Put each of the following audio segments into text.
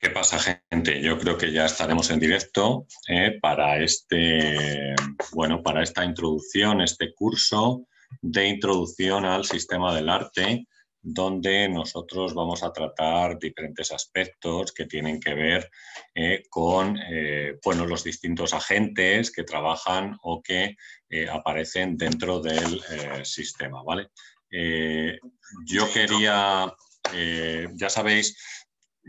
¿Qué pasa, gente? Yo creo que ya estaremos en directo eh, para este, bueno, para esta introducción, este curso de introducción al sistema del arte, donde nosotros vamos a tratar diferentes aspectos que tienen que ver eh, con eh, bueno, los distintos agentes que trabajan o que aparecen dentro del sistema. ¿vale? yo quería ya sabéis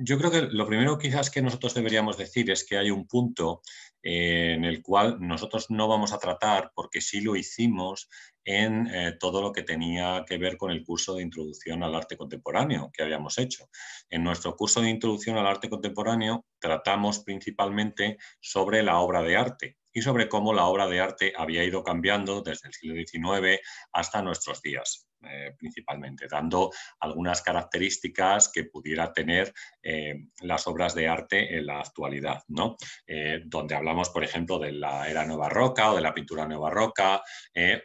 yo creo que lo primero quizás que nosotros deberíamos decir es que hay un punto eh, en el cual nosotros no vamos a tratar, porque sí lo hicimos en eh, todo lo que tenía que ver con el curso de introducción al arte contemporáneo que habíamos hecho. En nuestro curso de introducción al arte contemporáneo tratamos principalmente sobre la obra de arte y sobre cómo la obra de arte había ido cambiando desde el siglo XIX hasta nuestros días. Eh, principalmente, dando algunas características que pudiera tener eh, las obras de arte en la actualidad, ¿no? Eh, donde hablamos, por ejemplo, de la era nueva roca o de la pintura nueva roca,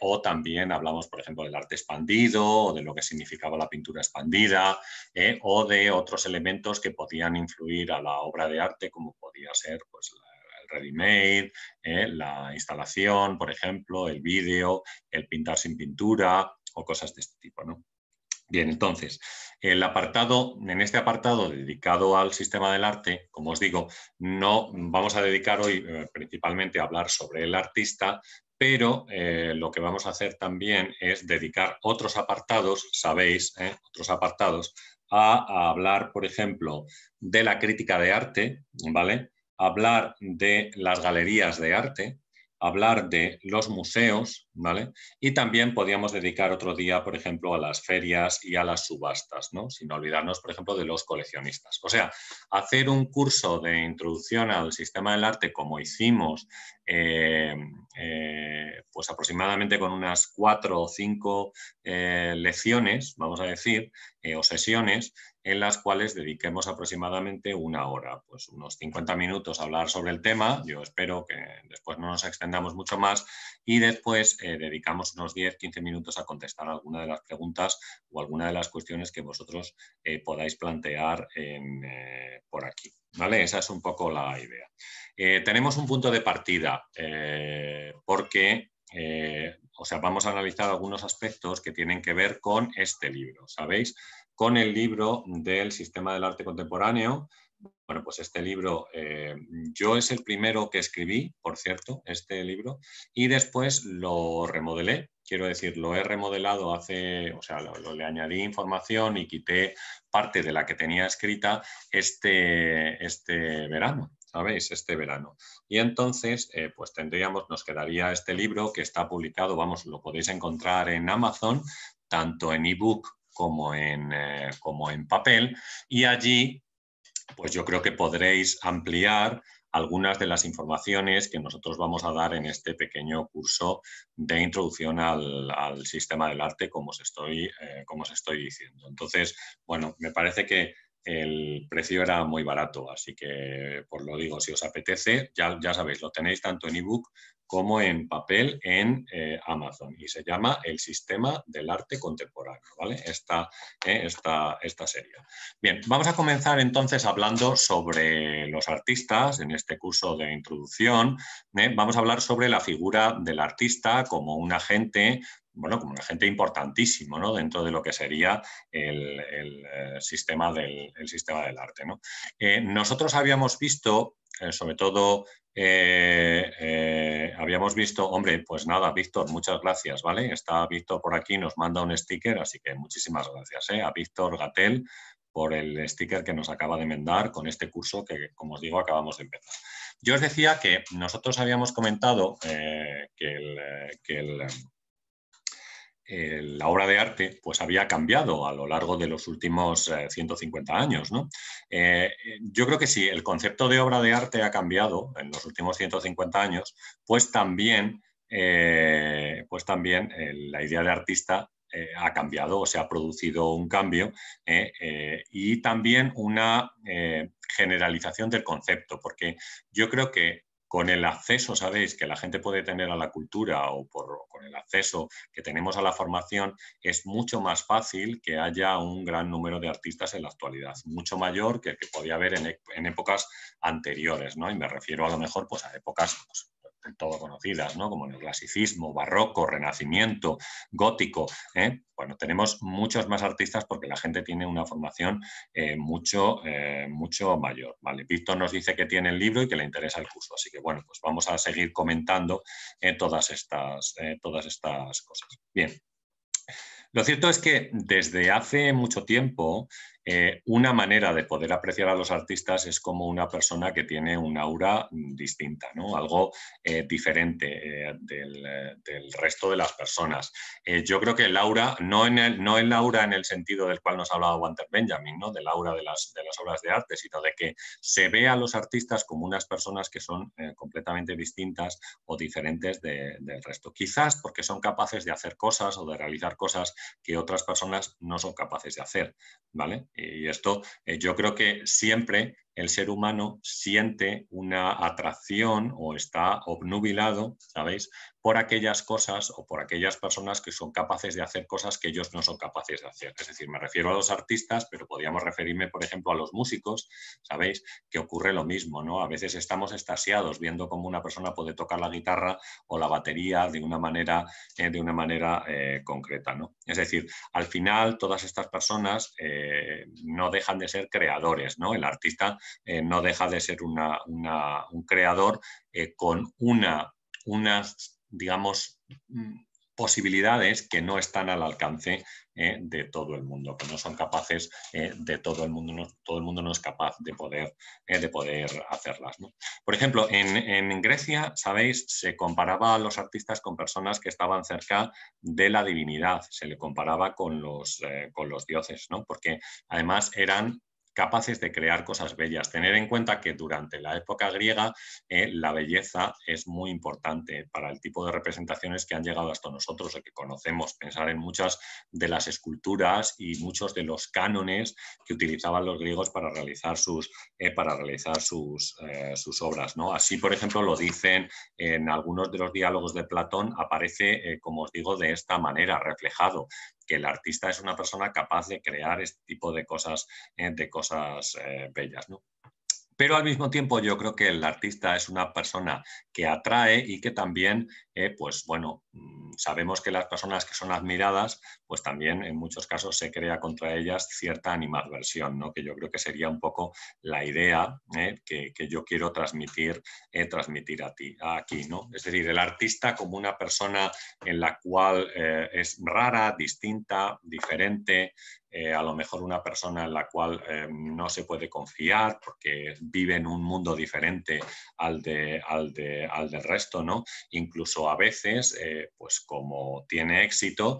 o también hablamos, por ejemplo, del arte expandido o de lo que significaba la pintura expandida, o de otros elementos que podían influir a la obra de arte, como podía ser pues, la ready-made, eh, la instalación, por ejemplo, el vídeo, el pintar sin pintura o cosas de este tipo. ¿no? Bien, entonces, el apartado, en este apartado dedicado al sistema del arte, como os digo, no vamos a dedicar hoy eh, principalmente a hablar sobre el artista, pero eh, lo que vamos a hacer también es dedicar otros apartados, sabéis, otros apartados, a, hablar, por ejemplo, de la crítica de arte, ¿vale? hablar de las galerías de arte, hablar de los museos, ¿vale? Y también podíamos dedicar otro día, por ejemplo, a las ferias y a las subastas, ¿no? Sin olvidarnos, por ejemplo, de los coleccionistas. O sea, hacer un curso de introducción al sistema del arte como hicimos, eh, eh, pues aproximadamente con unas cuatro o cinco eh, lecciones, vamos a decir, o sesiones, en las cuales dediquemos aproximadamente una hora, pues unos 50 minutos a hablar sobre el tema. Yo espero que después no nos extendamos mucho más y después eh, dedicamos unos 10-15 minutos a contestar alguna de las preguntas o alguna de las cuestiones que vosotros eh, podáis plantear eh, por aquí. ¿Vale? Esa es un poco la idea. tenemos un punto de partida porque vamos a analizar algunos aspectos que tienen que ver con este libro, ¿sabéis? con el libro del sistema del arte contemporáneo. Bueno, pues este libro eh, yo es el primero que escribí, por cierto, este libro, y después lo remodelé. Quiero decir, lo he remodelado hace, o sea, le añadí información y quité parte de la que tenía escrita este, este verano. ¿sabéis? Este verano. Y entonces, eh, pues tendríamos, nos quedaría este libro que está publicado, vamos, lo podéis encontrar en Amazon, tanto en ebook eh, como en, papel y allí pues yo creo que podréis ampliar algunas de las informaciones que nosotros vamos a dar en este pequeño curso de introducción al, sistema del arte, como os, estoy, eh, como estoy diciendo. Entonces, bueno, me parece que el precio era muy barato, así que por lo digo, si os apetece, ya, ya sabéis, lo tenéis tanto en ebook como en papel en eh, Amazon y se llama El sistema del arte contemporáneo, ¿vale? Eh, esta, esta, serie. Bien, vamos a comenzar entonces hablando sobre los artistas en este curso de introducción. ¿eh? Vamos a hablar sobre la figura del artista como un agente bueno, como un agente importantísimo ¿no? dentro de lo que sería el, sistema, del, sistema del arte. nosotros habíamos visto eh, sobre todo eh, eh, habíamos visto, hombre, pues nada, Víctor, muchas gracias, ¿vale? Está Víctor por aquí, nos manda un sticker, así que muchísimas gracias a Víctor Gatel por el sticker que nos acaba de mandar con este curso que, como os digo, acabamos de empezar. Yo os decía que nosotros habíamos comentado que el eh, la obra de arte pues había cambiado a lo largo de los últimos 150 eh, años. ¿no? Eh, yo creo que si el concepto de obra de arte ha cambiado en los últimos 150 años, pues también, pues también la idea de artista ha cambiado o se ha producido un cambio y también una generalización del concepto, porque yo creo que con el acceso, sabéis, que la gente puede tener a la cultura o por, con el acceso que tenemos a la formación, es mucho más fácil que haya un gran número de artistas en la actualidad, mucho mayor que el que podía haber en, épocas anteriores, ¿no? Y me refiero a lo mejor pues, a épocas pues, todo conocidas, ¿no? como clasicismo, barroco, renacimiento, gótico. ¿eh? Bueno, tenemos muchos más artistas porque la gente tiene una formación eh, mucho, eh, mucho mayor. Víctor nos dice que tiene el libro y que le interesa el curso, así que bueno, pues vamos a seguir comentando todas, estas, todas estas cosas. Bien. Lo cierto es que desde hace mucho tiempo eh, una manera de poder apreciar a los artistas es como una persona que tiene un aura mm, distinta, algo eh, diferente eh, del, resto de las personas. yo creo que el aura, no, en el, no aura en el sentido del cual nos ha hablado Walter Benjamin, ¿no? del aura de las, de las obras de arte, sino de que se ve a los artistas como unas personas que son completamente distintas o diferentes del resto. Quizás porque son capaces de hacer cosas o de realizar cosas que otras personas no son capaces de hacer, ¿vale? Eh, y esto eh, yo creo que siempre el ser humano siente una atracción o está obnubilado, ¿sabéis?, por aquellas cosas o por aquellas personas que son capaces de hacer cosas que ellos no son capaces de hacer. Es decir, me refiero a los artistas, pero podríamos referirme, por ejemplo, a los músicos, ¿sabéis?, que ocurre lo mismo, ¿no? A veces estamos estasiados viendo cómo una persona puede tocar la guitarra o la batería de una manera, eh, de una manera eh, concreta, ¿no? Es decir, al final todas estas personas eh, no dejan de ser creadores, ¿no? El artista eh, no deja de ser un creador eh, con una, unas, digamos, mm, posibilidades que no están al alcance eh, de todo el mundo, que no son capaces de todo el mundo, todo el mundo no es capaz de poder, de poder hacerlas. Por ejemplo, en, Grecia, sabéis, se comparaba a los artistas con personas que estaban cerca de la divinidad, se le comparaba con los, con los dioses, ¿no? porque además eran capaces de crear cosas bellas. Tener en cuenta que durante la época griega eh, la belleza es muy importante para el tipo de representaciones que han llegado hasta nosotros o que conocemos. Pensar en muchas de las esculturas y muchos de los cánones que utilizaban los griegos para realizar sus, eh, para realizar sus, eh, sus obras. ¿no? Así, por ejemplo, lo dicen en algunos de los diálogos de Platón, aparece, como os digo, de esta manera, reflejado que el artista es una persona capaz de crear este tipo de cosas, eh, de cosas eh, bellas, ¿no? Pero al mismo tiempo yo creo que el artista es una persona que atrae y que también, eh, pues bueno, mm, sabemos que las personas que son admiradas, pues también en muchos casos se crea contra ellas cierta animadversión, ¿no? que yo creo que sería un poco la idea eh, que, yo quiero transmitir, eh, transmitir a ti, aquí. ¿no? Es decir, el artista como una persona en la cual es rara, distinta, diferente, eh, a lo mejor una persona en la cual eh, no se puede confiar porque vive en un mundo diferente al, de, al, del resto, ¿no? Incluso a veces, eh, pues como tiene éxito,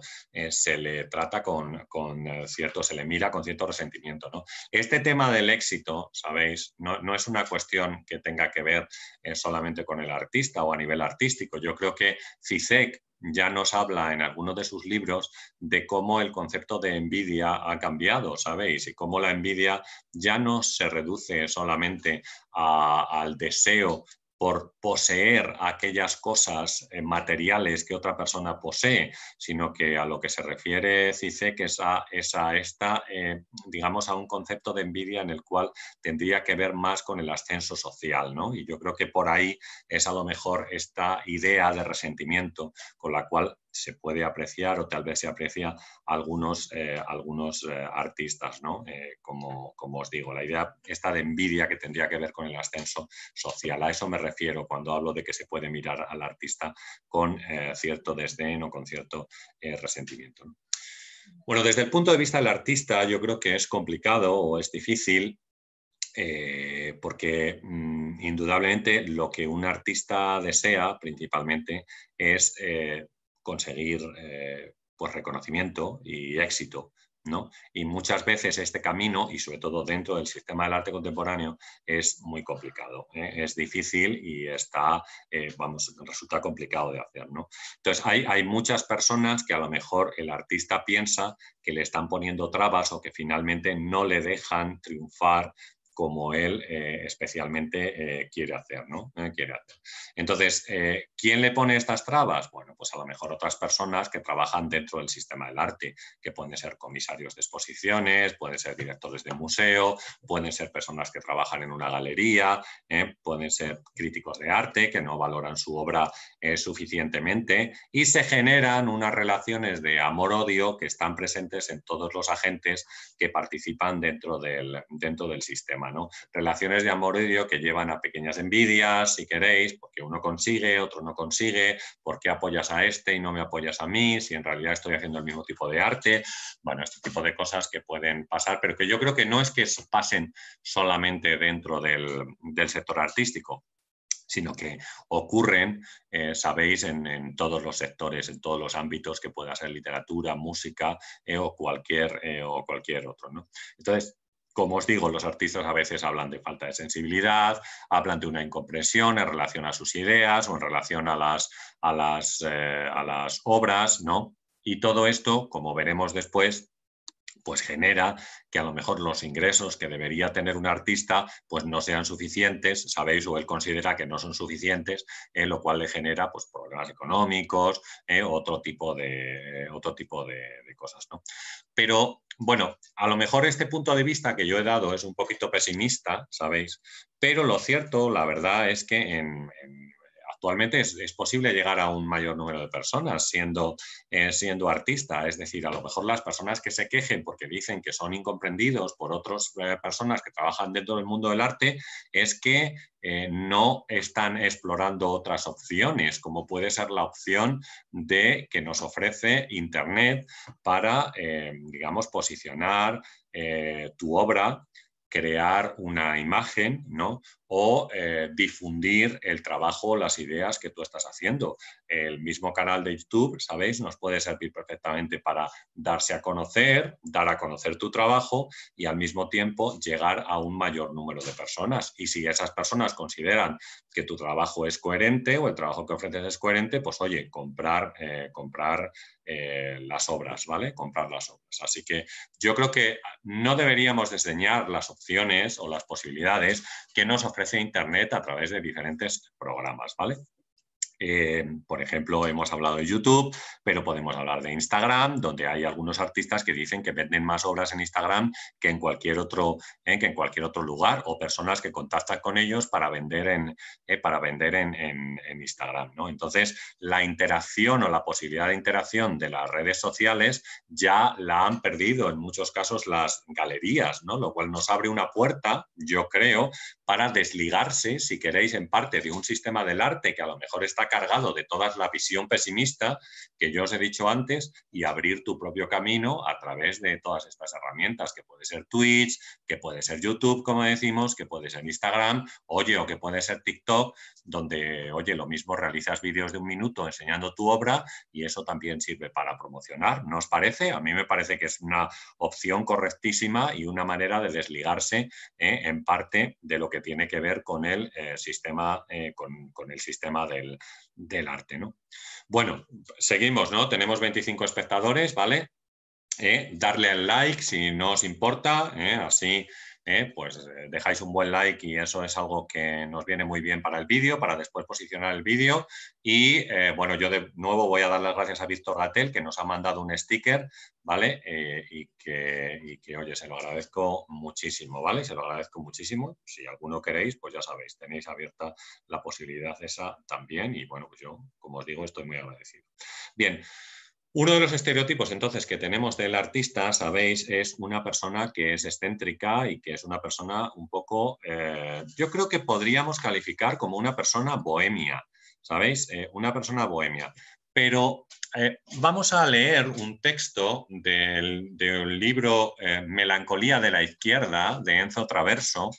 se le trata con, cierto, se le mira con cierto resentimiento, ¿no? Este tema del éxito, sabéis, no, no es una cuestión que tenga que ver solamente con el artista o a nivel artístico. Yo creo que CISEC ya nos habla en algunos de sus libros de cómo el concepto de envidia ha cambiado, ¿sabéis? Y cómo la envidia ya no se reduce solamente al deseo por poseer aquellas cosas eh, materiales que otra persona posee, sino que a lo que se refiere Cice, que es a, esta, eh, digamos, a un concepto de envidia en el cual tendría que ver más con el ascenso social, ¿no? Y yo creo que por ahí es a lo mejor esta idea de resentimiento con la cual se puede apreciar o tal vez se aprecia algunos, eh, algunos eh, artistas, ¿no? Eh, como, os digo, la idea esta de envidia que tendría que ver con el ascenso social. A eso me refiero cuando hablo de que se puede mirar al artista con cierto desdén o con cierto resentimiento. Bueno, desde el punto de vista del artista, yo creo que es complicado o es difícil porque mm, indudablemente lo que un artista desea principalmente es conseguir eh, pues, reconocimiento y éxito. ¿no? Y muchas veces este camino, y sobre todo dentro del sistema del arte contemporáneo, es muy complicado, ¿eh? es difícil y está, eh, vamos, resulta complicado de hacer. ¿no? Entonces, hay, hay, muchas personas que a lo mejor el artista piensa que le están poniendo trabas o que finalmente no le dejan triunfar como él eh, especialmente eh, quiere hacer, ¿no? Eh, quiere Entonces, ¿quién le pone estas trabas? Bueno, pues a lo mejor otras personas que trabajan dentro del sistema del arte, que pueden ser comisarios de exposiciones, pueden ser directores de museo, pueden ser personas que trabajan en una galería, pueden ser críticos de arte que no valoran su obra suficientemente y se generan unas relaciones de amor-odio que están presentes en todos los agentes que participan dentro del, dentro del sistema Relaciones de amor y odio que llevan a pequeñas envidias, si queréis, porque uno consigue, otro no consigue, porque apoyas a este y no me apoyas a mí, si en realidad estoy haciendo el mismo tipo de arte, bueno, este tipo de cosas que pueden pasar, pero que yo creo que no es que pasen solamente dentro del, sector artístico, sino que ocurren, eh, sabéis, en, todos los sectores, en todos los ámbitos que pueda ser literatura, música eh, o, cualquier, eh, o cualquier otro. ¿no? Entonces, como os digo, los artistas a veces hablan de falta de sensibilidad, hablan de una incomprensión en relación a sus ideas o en relación a las, a las eh, obras, ¿no? Y todo esto, como veremos después, pues genera que a lo mejor los ingresos que debería tener un artista pues no sean suficientes, sabéis, o él considera que no son suficientes, eh, lo cual le genera pues, problemas económicos, eh, otro tipo de, otro tipo de, cosas. ¿no? Pero bueno, a lo mejor este punto de vista que yo he dado es un poquito pesimista, sabéis, pero lo cierto, la verdad es que en actualmente es, posible llegar a un mayor número de personas siendo, eh, siendo artista. Es decir, a lo mejor las personas que se quejen porque dicen que son incomprendidos por otras eh, personas que trabajan dentro del mundo del arte es que eh, no están explorando otras opciones, como puede ser la opción de que nos ofrece Internet para, digamos, posicionar tu obra crear una imagen, ¿no? o eh, difundir el trabajo, las ideas que tú estás haciendo. El mismo canal de YouTube, ¿sabéis? Nos puede servir perfectamente para darse a conocer, dar a conocer tu trabajo y al mismo tiempo llegar a un mayor número de personas. Y si esas personas consideran que tu trabajo es coherente o el trabajo que ofreces es coherente, pues oye, comprar, eh, comprar eh, las obras, ¿vale? Comprar las obras. Así que yo creo que no deberíamos desdeñar las opciones o las posibilidades que nos ofrece Internet a través de diferentes programas, ¿vale? Eh, por ejemplo, hemos hablado de YouTube, pero podemos hablar de Instagram, donde hay algunos artistas que dicen que venden más obras en Instagram que en cualquier otro, ¿eh? que en cualquier otro lugar, o personas que contactan con ellos para vender en, eh, para vender en Instagram. ¿no? Entonces, la interacción o la posibilidad de interacción de las redes sociales ya la han perdido en muchos casos las galerías, ¿no? lo cual nos abre una puerta, yo creo, para desligarse, si queréis, en parte de un sistema del arte que a lo mejor está cargado de toda la visión pesimista que yo os he dicho antes y abrir tu propio camino a través de todas estas herramientas, que puede ser Twitch, que puede ser YouTube, como decimos, que puede ser Instagram, oye, o que puede ser TikTok, donde, oye, lo mismo realizas vídeos de un minuto enseñando tu obra y eso también sirve para promocionar, ¿no os parece? A mí me parece que es una opción correctísima y una manera de desligarse ¿eh? en parte de lo que que tiene que ver con el eh, sistema, eh, con, el sistema del, arte. Bueno, seguimos, ¿no? Tenemos 25 espectadores, ¿vale? Eh, darle al like si no os importa, así ¿eh? pues eh, dejáis un buen like y eso es algo que nos viene muy bien para el vídeo, para después posicionar el vídeo. Y eh, bueno, yo de nuevo voy a dar las gracias a Víctor Gatel, que nos ha mandado un sticker, ¿vale? y, que, y, que, oye, se lo agradezco muchísimo, ¿vale? Se lo agradezco muchísimo. Si alguno queréis, pues ya sabéis, tenéis abierta la posibilidad esa también. Y bueno, pues yo, como os digo, estoy muy agradecido. Bien. Uno de los estereotipos entonces que tenemos del artista, sabéis, es una persona que es excéntrica y que es una persona un poco, eh, yo creo que podríamos calificar como una persona bohemia, ¿sabéis? Eh, una persona bohemia. Pero eh, vamos a leer un texto del libro Melancolía de la Izquierda de Enzo Traverso,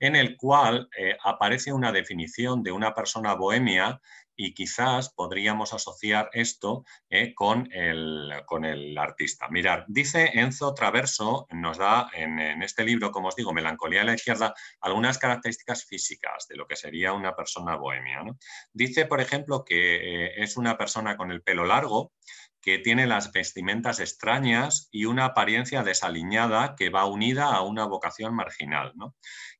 en el cual aparece una definición de una persona bohemia y quizás podríamos asociar esto eh, con, el, con, el, artista. Mirar, dice Enzo Traverso, nos da en, este libro, como os digo, Melancolía a la izquierda, algunas características físicas de lo que sería una persona bohemia. Dice, por ejemplo, que eh, es una persona con el pelo largo, que tiene las vestimentas extrañas y una apariencia desaliñada que va unida a una vocación marginal.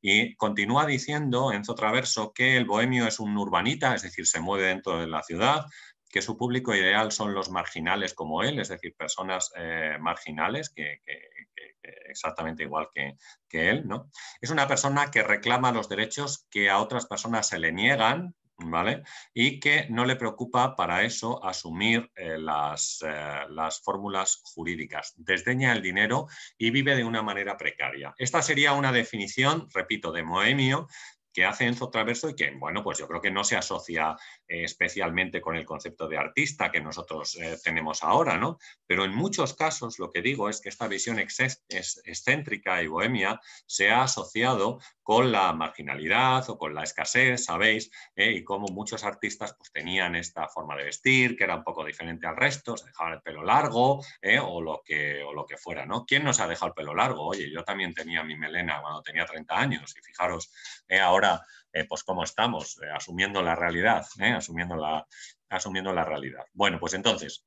Y continúa diciendo Enzo Traverso que el bohemio es un urbanita, es decir, se mueve dentro de la ciudad, que su público ideal son los marginales como él, es decir, personas eh, marginales, que, exactamente igual que, que, él. ¿no? Es una persona que reclama los derechos que a otras personas se le niegan, ¿vale? Y que no le preocupa para eso asumir eh, las, eh, las, fórmulas jurídicas, desdeña el dinero y vive de una manera precaria. Esta sería una definición, repito, de Moemio que hace Enzo Traverso y que, bueno, pues yo creo que no se asocia eh, especialmente con el concepto de artista que nosotros eh, tenemos ahora, ¿no? Pero en muchos casos lo que digo es que esta visión excéntrica y bohemia se ha asociado con la marginalidad o con la escasez, ¿sabéis? Eh, y como muchos artistas pues tenían esta forma de vestir que era un poco diferente al resto, se dejaban el pelo largo o, lo que, o lo que fuera, ¿no? ¿Quién nos ha dejado el pelo largo? Oye, yo también tenía mi melena cuando tenía 30 años y fijaros, ahora eh, pues cómo estamos, eh, asumiendo la realidad, eh, asumiendo, la, asumiendo la realidad. Bueno, pues entonces,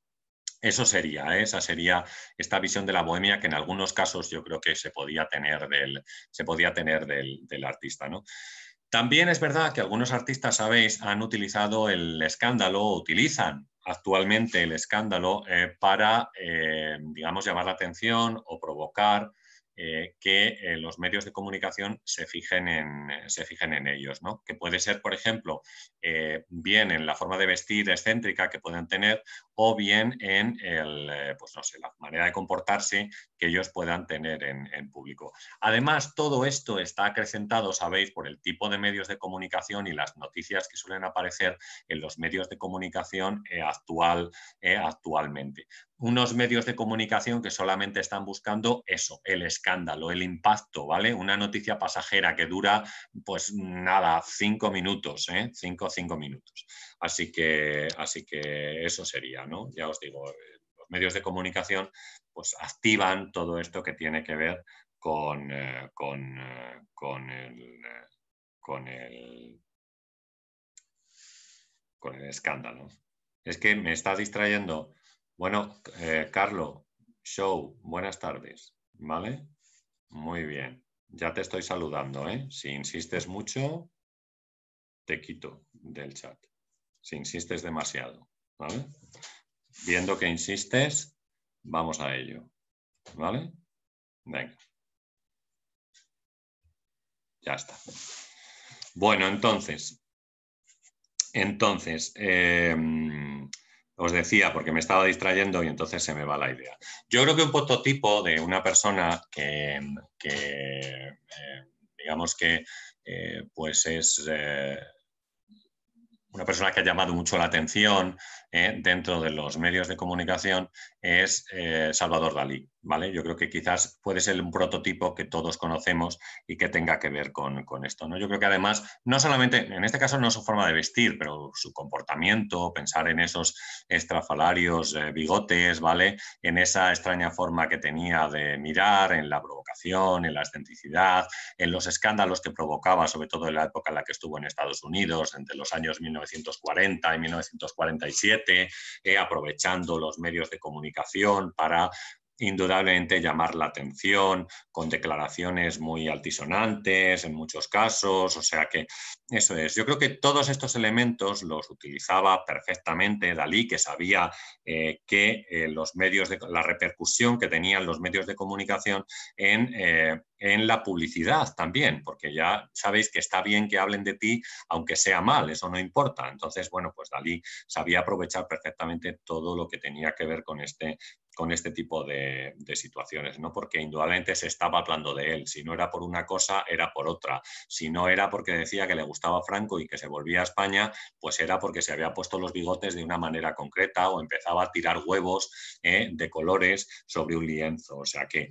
eso sería, esa sería esta visión de la bohemia que en algunos casos yo creo que se podía tener del, se podía tener del, artista. ¿no? También es verdad que algunos artistas, sabéis, han utilizado el escándalo, utilizan actualmente el escándalo para, digamos, llamar la atención o provocar eh, que eh, los medios de comunicación eh, se fijen en, ellos, ¿no? que puede ser, por ejemplo, bien en la forma de vestir excéntrica que puedan tener o bien en el, pues, no sé, la manera de comportarse que ellos puedan tener en, en, público. Además, todo esto está acrecentado, sabéis, por el tipo de medios de comunicación y las noticias que suelen aparecer en los medios de comunicación actual, actualmente unos medios de comunicación que solamente están buscando eso, el escándalo, el impacto, ¿vale? Una noticia pasajera que dura, pues nada, cinco minutos, ¿eh? Cinco, cinco minutos. Así que, así que eso sería, ¿no? Ya os digo, los medios de comunicación pues activan todo esto que tiene que ver con, eh, con, eh, con el... Eh, con el con el escándalo. Es que me está distrayendo. Bueno, eh, Carlos, show, buenas tardes, ¿vale? Muy bien, ya te estoy saludando, ¿eh? Si insistes mucho, te quito del chat, si insistes demasiado, ¿vale? Viendo que insistes, vamos a ello, ¿vale? Venga. Ya está. Bueno, entonces, entonces, eh, os decía, porque me estaba distrayendo y entonces se me va la idea. Yo creo que un prototipo de una persona que, eh, digamos que eh, pues es eh, una persona que ha llamado mucho la atención dentro de los medios de comunicación es Salvador Dalí. ¿vale? Yo creo que quizás puede ser un prototipo que todos conocemos y que tenga que ver con, esto, ¿no? Yo creo que además, no solamente, en este caso no su forma de vestir, pero su comportamiento, pensar en esos estrafalarios eh, bigotes, ¿vale? En esa extraña forma que tenía de mirar, en la provocación, en la excentricidad, en los escándalos que provocaba, sobre todo en la época en la que estuvo en Estados Unidos, entre los años 1940 y 1947, eh, aprovechando los medios de comunicación para indudablemente llamar la atención con declaraciones muy altisonantes en muchos casos, o sea que eso es. Yo creo que todos estos elementos los utilizaba perfectamente Dalí, que sabía eh, que eh, los medios de la repercusión que tenían los medios de comunicación en, eh, en la publicidad también, porque ya sabéis que está bien que hablen de ti, aunque sea mal, eso no importa. Entonces, bueno, pues Dalí sabía aprovechar perfectamente todo lo que tenía que ver con este con este tipo de, situaciones, ¿no? porque indudablemente se estaba hablando de él. Si no era por una cosa, era por otra. Si no era porque decía que le gustaba Franco y que se volvía a España, pues era porque se había puesto los bigotes de una manera concreta o empezaba a tirar huevos ¿eh? de colores sobre un lienzo. O sea que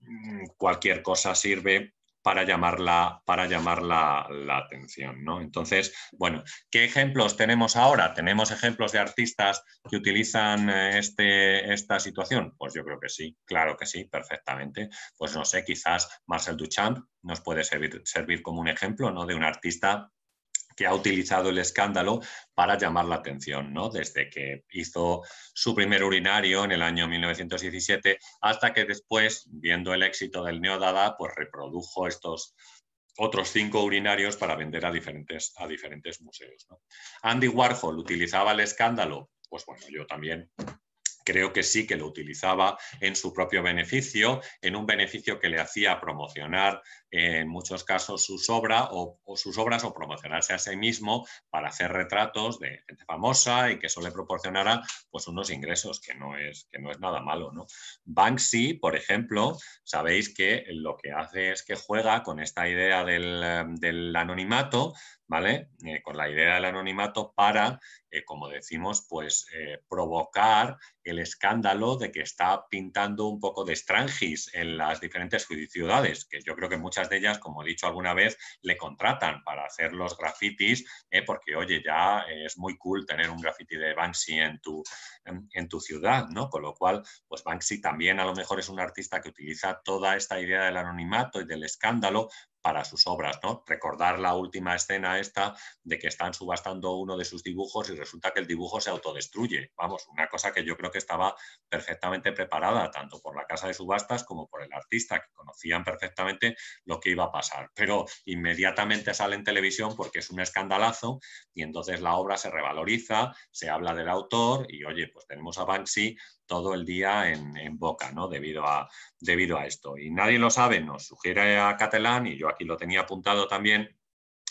mm, cualquier cosa sirve para llamar para la atención. ¿no? Entonces, bueno, ¿qué ejemplos tenemos ahora? ¿Tenemos ejemplos de artistas que utilizan eh, este, esta situación? Pues yo creo que sí, claro que sí, perfectamente. Pues no sé, quizás Marcel Duchamp nos puede servir, servir como un ejemplo ¿no? de un artista que ha utilizado el escándalo para llamar la atención, ¿no? Desde que hizo su primer urinario en el año 1917 hasta que después, viendo el éxito del Neodada, pues reprodujo estos otros cinco urinarios para vender a diferentes, a diferentes museos. Andy Warhol utilizaba el escándalo, pues bueno, yo también creo que sí que lo utilizaba en su propio beneficio, en un beneficio que le hacía promocionar eh, en muchos casos sus, obra, o, sus obras o promocionarse a sí mismo para hacer retratos de gente famosa y que eso le proporcionara pues, unos ingresos, que no es, que no es nada malo. ¿no? Banksy, por ejemplo, sabéis que lo que hace es que juega con esta idea del, eh, anonimato, ¿vale? Eh, con la idea del anonimato para eh, como decimos, pues eh, provocar el escándalo de que está pintando un poco de estrangis en las diferentes ciudades, que yo creo que muchas de ellas, como he dicho alguna vez, le contratan para hacer los grafitis, eh, porque oye, ya es muy cool tener un graffiti de Banksy en tu, en tu ciudad, ¿no? Con lo cual, pues Banksy también a lo mejor es un artista que utiliza toda esta idea del anonimato y del escándalo para sus obras, ¿no? Recordar la última escena esta de que están subastando uno de sus dibujos y resulta que el dibujo se autodestruye. Vamos, una cosa que yo creo que estaba perfectamente preparada, tanto por la casa de subastas como por el artista, que conocían perfectamente lo que iba a pasar. Pero inmediatamente sale en televisión porque es un escandalazo y entonces la obra se revaloriza, se habla del autor y, oye, pues tenemos a Banksy todo el día en, boca, ¿no? Debido a, debido a esto. Y nadie lo sabe, nos sugiere a Catalán, y yo aquí lo tenía apuntado también,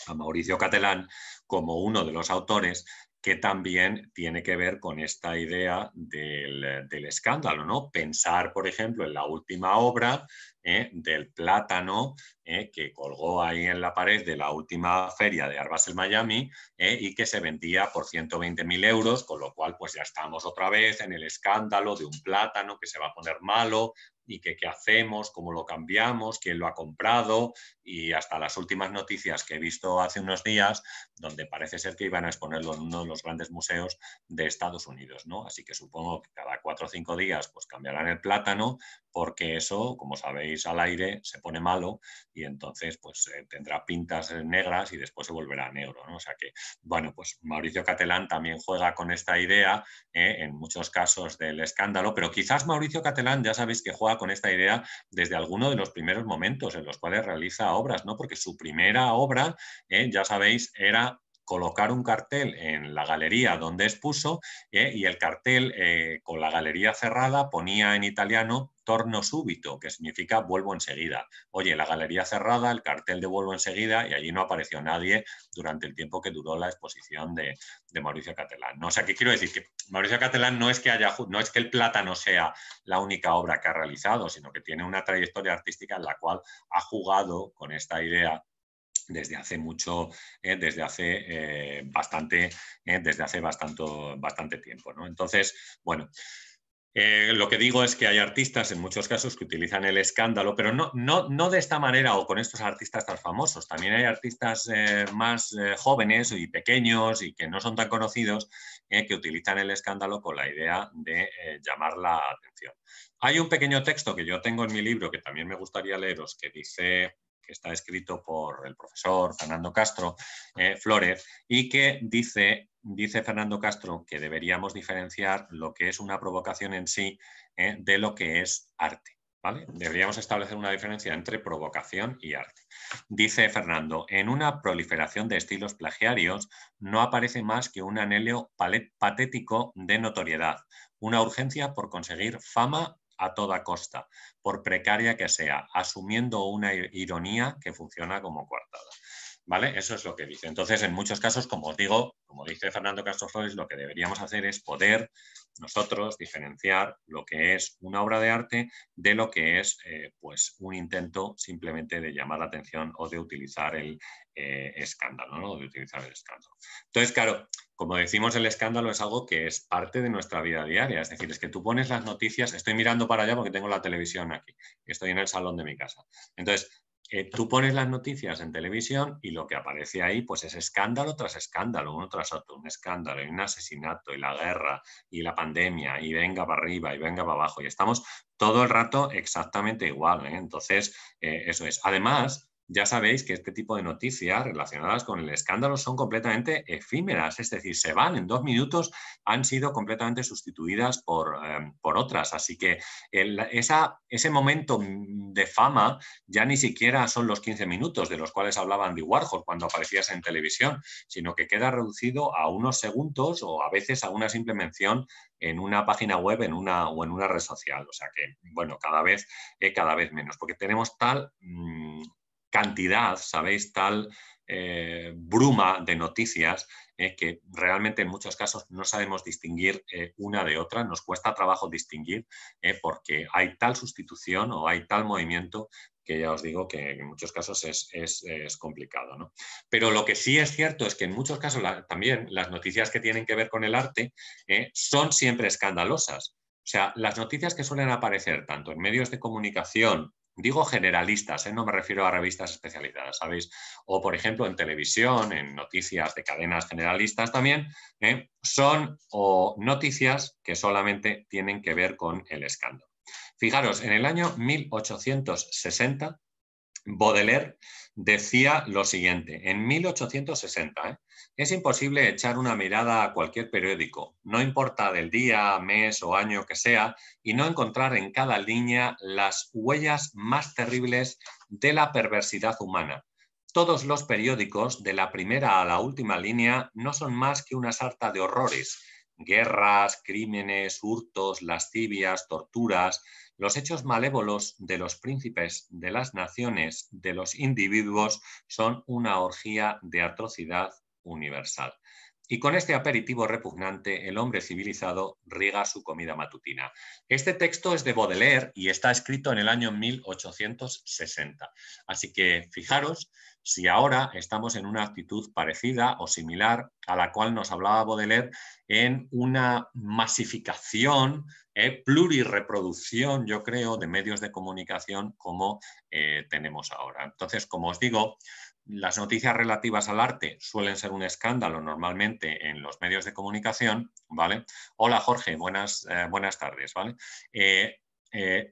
a Mauricio Catalán como uno de los autores que también tiene que ver con esta idea del, escándalo, ¿no? Pensar, por ejemplo, en la última obra ¿eh? del plátano ¿eh? que colgó ahí en la pared de la última feria de Arbas Miami ¿eh? y que se vendía por 120.000 euros, con lo cual pues ya estamos otra vez en el escándalo de un plátano que se va a poner malo, y que qué hacemos, cómo lo cambiamos, quién lo ha comprado y hasta las últimas noticias que he visto hace unos días, donde parece ser que iban a exponerlo en uno de los grandes museos de Estados Unidos, ¿no? Así que supongo que cada cuatro o cinco días pues cambiarán el plátano, porque eso, como sabéis, al aire se pone malo y entonces pues eh, tendrá pintas eh, negras y después se volverá negro, ¿no? O sea que, bueno, pues Mauricio Catelán también juega con esta idea ¿eh? en muchos casos del escándalo, pero quizás Mauricio Catelán, ya sabéis que juega con esta idea desde alguno de los primeros momentos en los cuales realiza obras, ¿no? Porque su primera obra, ya sabéis, era colocar un cartel en la galería donde expuso y el cartel con la galería cerrada ponía en italiano torno súbito, que significa vuelvo enseguida. Oye, la galería cerrada, el cartel de vuelvo enseguida y allí no apareció nadie durante el tiempo que duró la exposición de, Mauricio Catalán. O sea, que quiero decir que Mauricio Catalán no es que haya, no es que el plátano sea la única obra que ha realizado, sino que tiene una trayectoria artística en la cual ha jugado con esta idea desde hace mucho, eh, desde hace eh, bastante, eh, desde hace bastante, bastante tiempo. Entonces, bueno, eh, lo que digo es que hay artistas en muchos casos que utilizan el escándalo, pero no, no, no de esta manera o con estos artistas tan famosos. También hay artistas eh, más eh, jóvenes y pequeños y que no son tan conocidos que utilizan el escándalo con la idea de llamar la atención. Hay un pequeño texto que yo tengo en mi libro que también me gustaría leeros que dice que está escrito por el profesor Fernando Castro eh, Flores y que dice, dice Fernando Castro que deberíamos diferenciar lo que es una provocación en sí eh, de lo que es arte. Deberíamos establecer una diferencia entre provocación y arte. Dice Fernando, en una proliferación de estilos plagiarios no aparece más que un anhelo patético de notoriedad, una urgencia por conseguir fama a toda costa, por precaria que sea, asumiendo una ironía que funciona como coartada. ¿Vale? Eso es lo que dice. Entonces, en muchos casos, como os digo, como dice Fernando Castro Flores, lo que deberíamos hacer es poder nosotros diferenciar lo que es una obra de arte de lo que es eh, pues un intento simplemente de llamar la atención o de utilizar el eh, escándalo, ¿no? De utilizar el escándalo. Entonces, claro, como decimos, el escándalo es algo que es parte de nuestra vida diaria. Es decir, es que tú pones las noticias, estoy mirando para allá porque tengo la televisión aquí, estoy en el salón de mi casa. Entonces, eh, tú pones las noticias en televisión y lo que aparece ahí pues es escándalo tras escándalo, uno tras otro, un escándalo y un asesinato y la guerra y la pandemia y venga para arriba y venga para abajo y estamos todo el rato exactamente igual. ¿eh? Entonces, eh, eso es. Además, ya sabéis que este tipo de noticias relacionadas con el escándalo son completamente efímeras, es decir, se van en dos minutos, han sido completamente sustituidas por, em, otras. Así que ese momento de fama ya ni siquiera son los 15 minutos de los cuales hablaban Andy Warhol cuando aparecías en televisión, sino que queda reducido a unos segundos o a veces a una simple mención en una página web en una, o en una red social. O sea que, bueno, cada vez, eh, cada vez menos, porque tenemos tal... Mm, cantidad, ¿sabéis? Tal eh, bruma de noticias que realmente en muchos casos no sabemos distinguir eh, una de otra, nos cuesta trabajo distinguir eh, porque hay tal sustitución o hay tal movimiento que ya os digo que en muchos casos es, complicado. ¿no? Pero lo que sí es cierto es que en muchos casos también las noticias que tienen que ver con el arte son siempre escandalosas. O sea, las noticias que suelen aparecer tanto en medios de comunicación Digo generalistas, ¿eh? no me refiero a revistas especializadas, ¿sabéis? O, por ejemplo, en televisión, en noticias de cadenas generalistas también, ¿eh? son o noticias que solamente tienen que ver con el escándalo. Fijaros, en el año 1860 Baudelaire decía lo siguiente, en 1860, ¿eh? es imposible echar una mirada a cualquier periódico, no importa del día, mes o año que sea, y no encontrar en cada línea las huellas más terribles de la perversidad humana. Todos los periódicos, de la primera a la última línea, no son más que una sarta de horrores, guerras, crímenes, hurtos, lascivias, torturas, los hechos malévolos de los príncipes, de las naciones, de los individuos son una orgía de atrocidad universal. Y con este aperitivo repugnante, el hombre civilizado riega su comida matutina. Este texto es de Baudelaire y está escrito en el año 1860. Así que fijaros si ahora estamos en una actitud parecida o similar a la cual nos hablaba Baudelaire en una masificación, eh, plurireproducción, yo creo, de medios de comunicación como eh, tenemos ahora. Entonces, como os digo, las noticias relativas al arte suelen ser un escándalo normalmente en los medios de comunicación, ¿vale? Hola Jorge, buenas, eh, buenas tardes, ¿vale?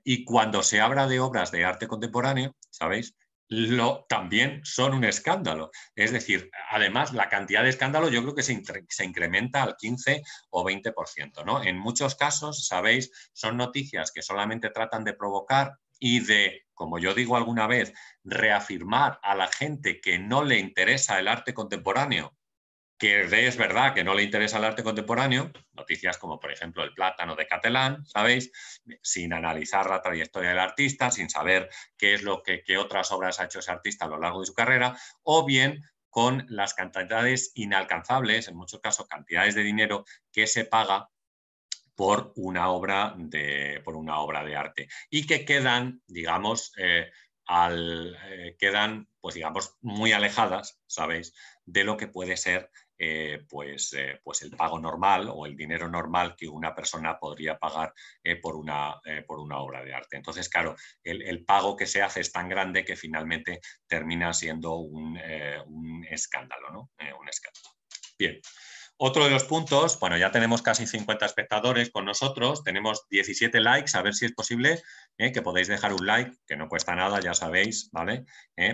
y cuando se habla de obras de arte contemporáneo, ¿sabéis? lo, también son un escándalo. Es decir, además, la cantidad de escándalo yo creo que se, incrementa al 15 o 20%. ¿no? En muchos casos, sabéis, son noticias que solamente tratan de provocar y de, como yo digo alguna vez, reafirmar a la gente que no le interesa el arte contemporáneo que es verdad que no le interesa el arte contemporáneo, noticias como por ejemplo el plátano de Catalán, ¿sabéis? Sin analizar la trayectoria del artista, sin saber qué es lo que otras obras ha hecho ese artista a lo largo de su carrera, o bien con las cantidades inalcanzables, en muchos casos cantidades de dinero que se paga por una obra de, por una obra de arte y que quedan, digamos, eh, al, eh, quedan, pues digamos, muy alejadas, ¿sabéis?, de lo que puede ser eh, pues, eh, pues el pago normal o el dinero normal que una persona podría pagar eh, por, una, por una obra de arte. Entonces, claro, el, pago que se hace es tan grande que finalmente termina siendo un, escándalo, ¿no? un escándalo. Bien. Otro de los puntos, bueno, ya tenemos casi 50 espectadores con nosotros, tenemos 17 likes, a ver si es posible que podéis dejar un like, que no cuesta nada, ya sabéis, ¿vale?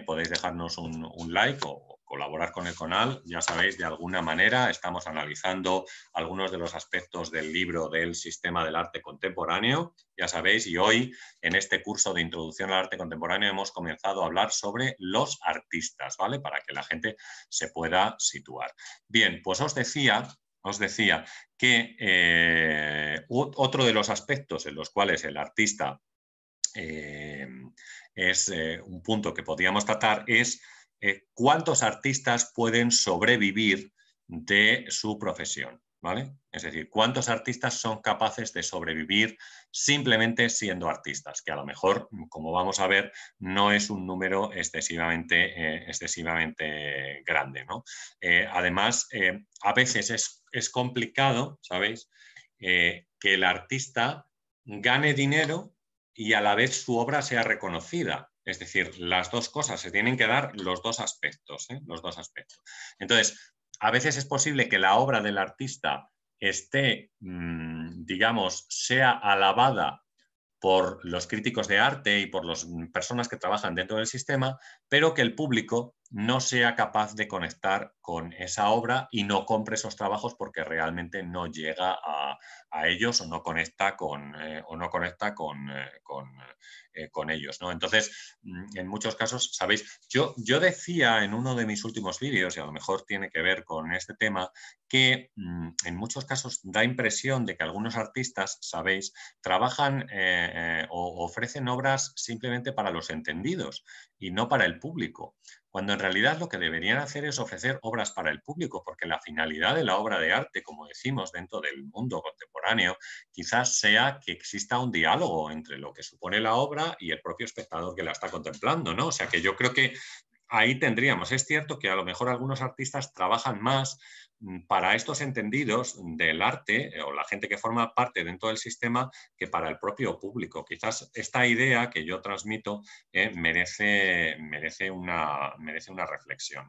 podéis dejarnos un, un like o, colaborar con el CONAL, ya sabéis, de alguna manera estamos analizando algunos de los aspectos del libro del sistema del arte contemporáneo, ya sabéis, y hoy en este curso de introducción al arte contemporáneo hemos comenzado a hablar sobre los artistas, ¿vale? Para que la gente se pueda situar. Bien, pues os decía os decía que eh, otro de los aspectos en los cuales el artista eh, es eh, un punto que podríamos tratar es eh, cuántos artistas pueden sobrevivir de su profesión. ¿Vale? Es decir, cuántos artistas son capaces de sobrevivir simplemente siendo artistas, que a lo mejor, como vamos a ver, no es un número excesivamente, eh, excesivamente grande, ¿no? Eh, además, a veces es, es complicado, ¿sabéis?, que el artista gane dinero y a la vez su obra sea reconocida. Es decir, las dos cosas, se tienen que dar los dos aspectos, ¿eh? los dos aspectos. Entonces, a veces es posible que la obra del artista esté, mm, digamos, sea alabada por los críticos de arte y por las personas que trabajan dentro del sistema, pero que el público no sea capaz de conectar con esa obra y no compre esos trabajos porque realmente no llega a, ellos o no conecta con, eh, o no conecta con, eh, eh, ellos. ¿no? Entonces, mm, en muchos casos, sabéis, yo, yo decía en uno de mis últimos vídeos, y a lo mejor tiene que ver con este tema, que mm, en muchos casos da impresión de que algunos artistas, sabéis, trabajan o ofrecen obras simplemente para los entendidos y no para el público cuando en realidad lo que deberían hacer es ofrecer obras para el público, porque la finalidad de la obra de arte, como decimos dentro del mundo contemporáneo, quizás sea que exista un diálogo entre lo que supone la obra y el propio espectador que la está contemplando, ¿no? O sea que yo creo que ahí tendríamos. Es cierto que a lo mejor algunos artistas trabajan más mm, para estos entendidos del arte eh, o la gente que forma parte dentro del sistema que para el propio público. Quizás esta idea que yo transmito eh, merece, una, reflexión.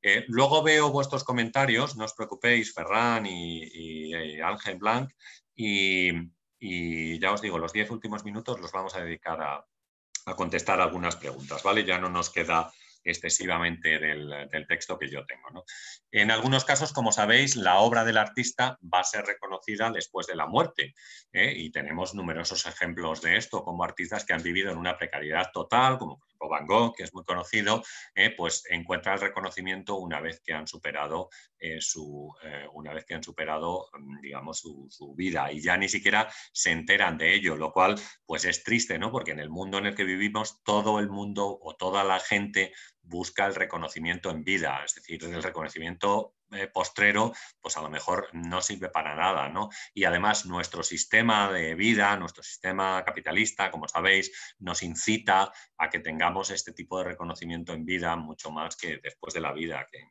Eh, luego veo vuestros comentarios, no os preocupéis, Ferran y, Ángel Blanc, y, ya os digo, los diez últimos minutos los vamos a dedicar a, a contestar algunas preguntas, ¿vale? Ya no nos queda excesivamente del, texto que yo tengo. En algunos casos, como sabéis, la obra del artista va a ser reconocida después de la muerte ¿eh? y tenemos numerosos ejemplos de esto, como artistas que han vivido en una precariedad total, como o Van Gogh, que es muy conocido, eh, pues encuentra el reconocimiento una vez que han superado eh, su, eh, una vez que han superado, mm, digamos, su, su, vida y ya ni siquiera se enteran de ello, lo cual, pues es triste, ¿no? Porque en el mundo en el que vivimos, todo el mundo o toda la gente busca el reconocimiento en vida, es decir, el reconocimiento eh, postrero, pues a lo mejor no sirve para nada, ¿no? Y además nuestro sistema de vida, nuestro sistema capitalista, como sabéis, nos incita a que tengamos este tipo de reconocimiento en vida mucho más que después de la vida, que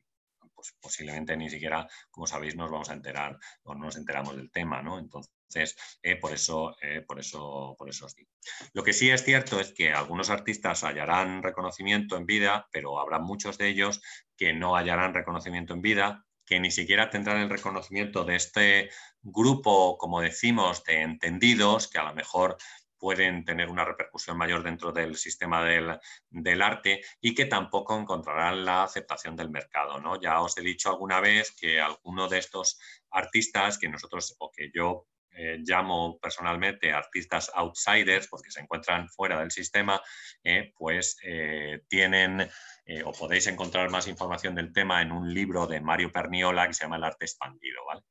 pues, posiblemente ni siquiera, como sabéis, nos vamos a enterar o no nos enteramos del tema, ¿no? Entonces, eh, por, eso, eh, por, eso, por eso os digo. Lo que sí es cierto es que algunos artistas hallarán reconocimiento en vida, pero habrá muchos de ellos que no hallarán reconocimiento en vida que ni siquiera tendrán el reconocimiento de este grupo, como decimos, de entendidos, que a lo mejor pueden tener una repercusión mayor dentro del sistema del, arte y que tampoco encontrarán la aceptación del mercado. ¿no? Ya os he dicho alguna vez que alguno de estos artistas que nosotros o que yo eh, llamo personalmente artistas outsiders porque se encuentran fuera del sistema, eh, pues eh, tienen eh, o podéis encontrar más información del tema en un libro de Mario Perniola que se llama El arte expandido, ¿vale?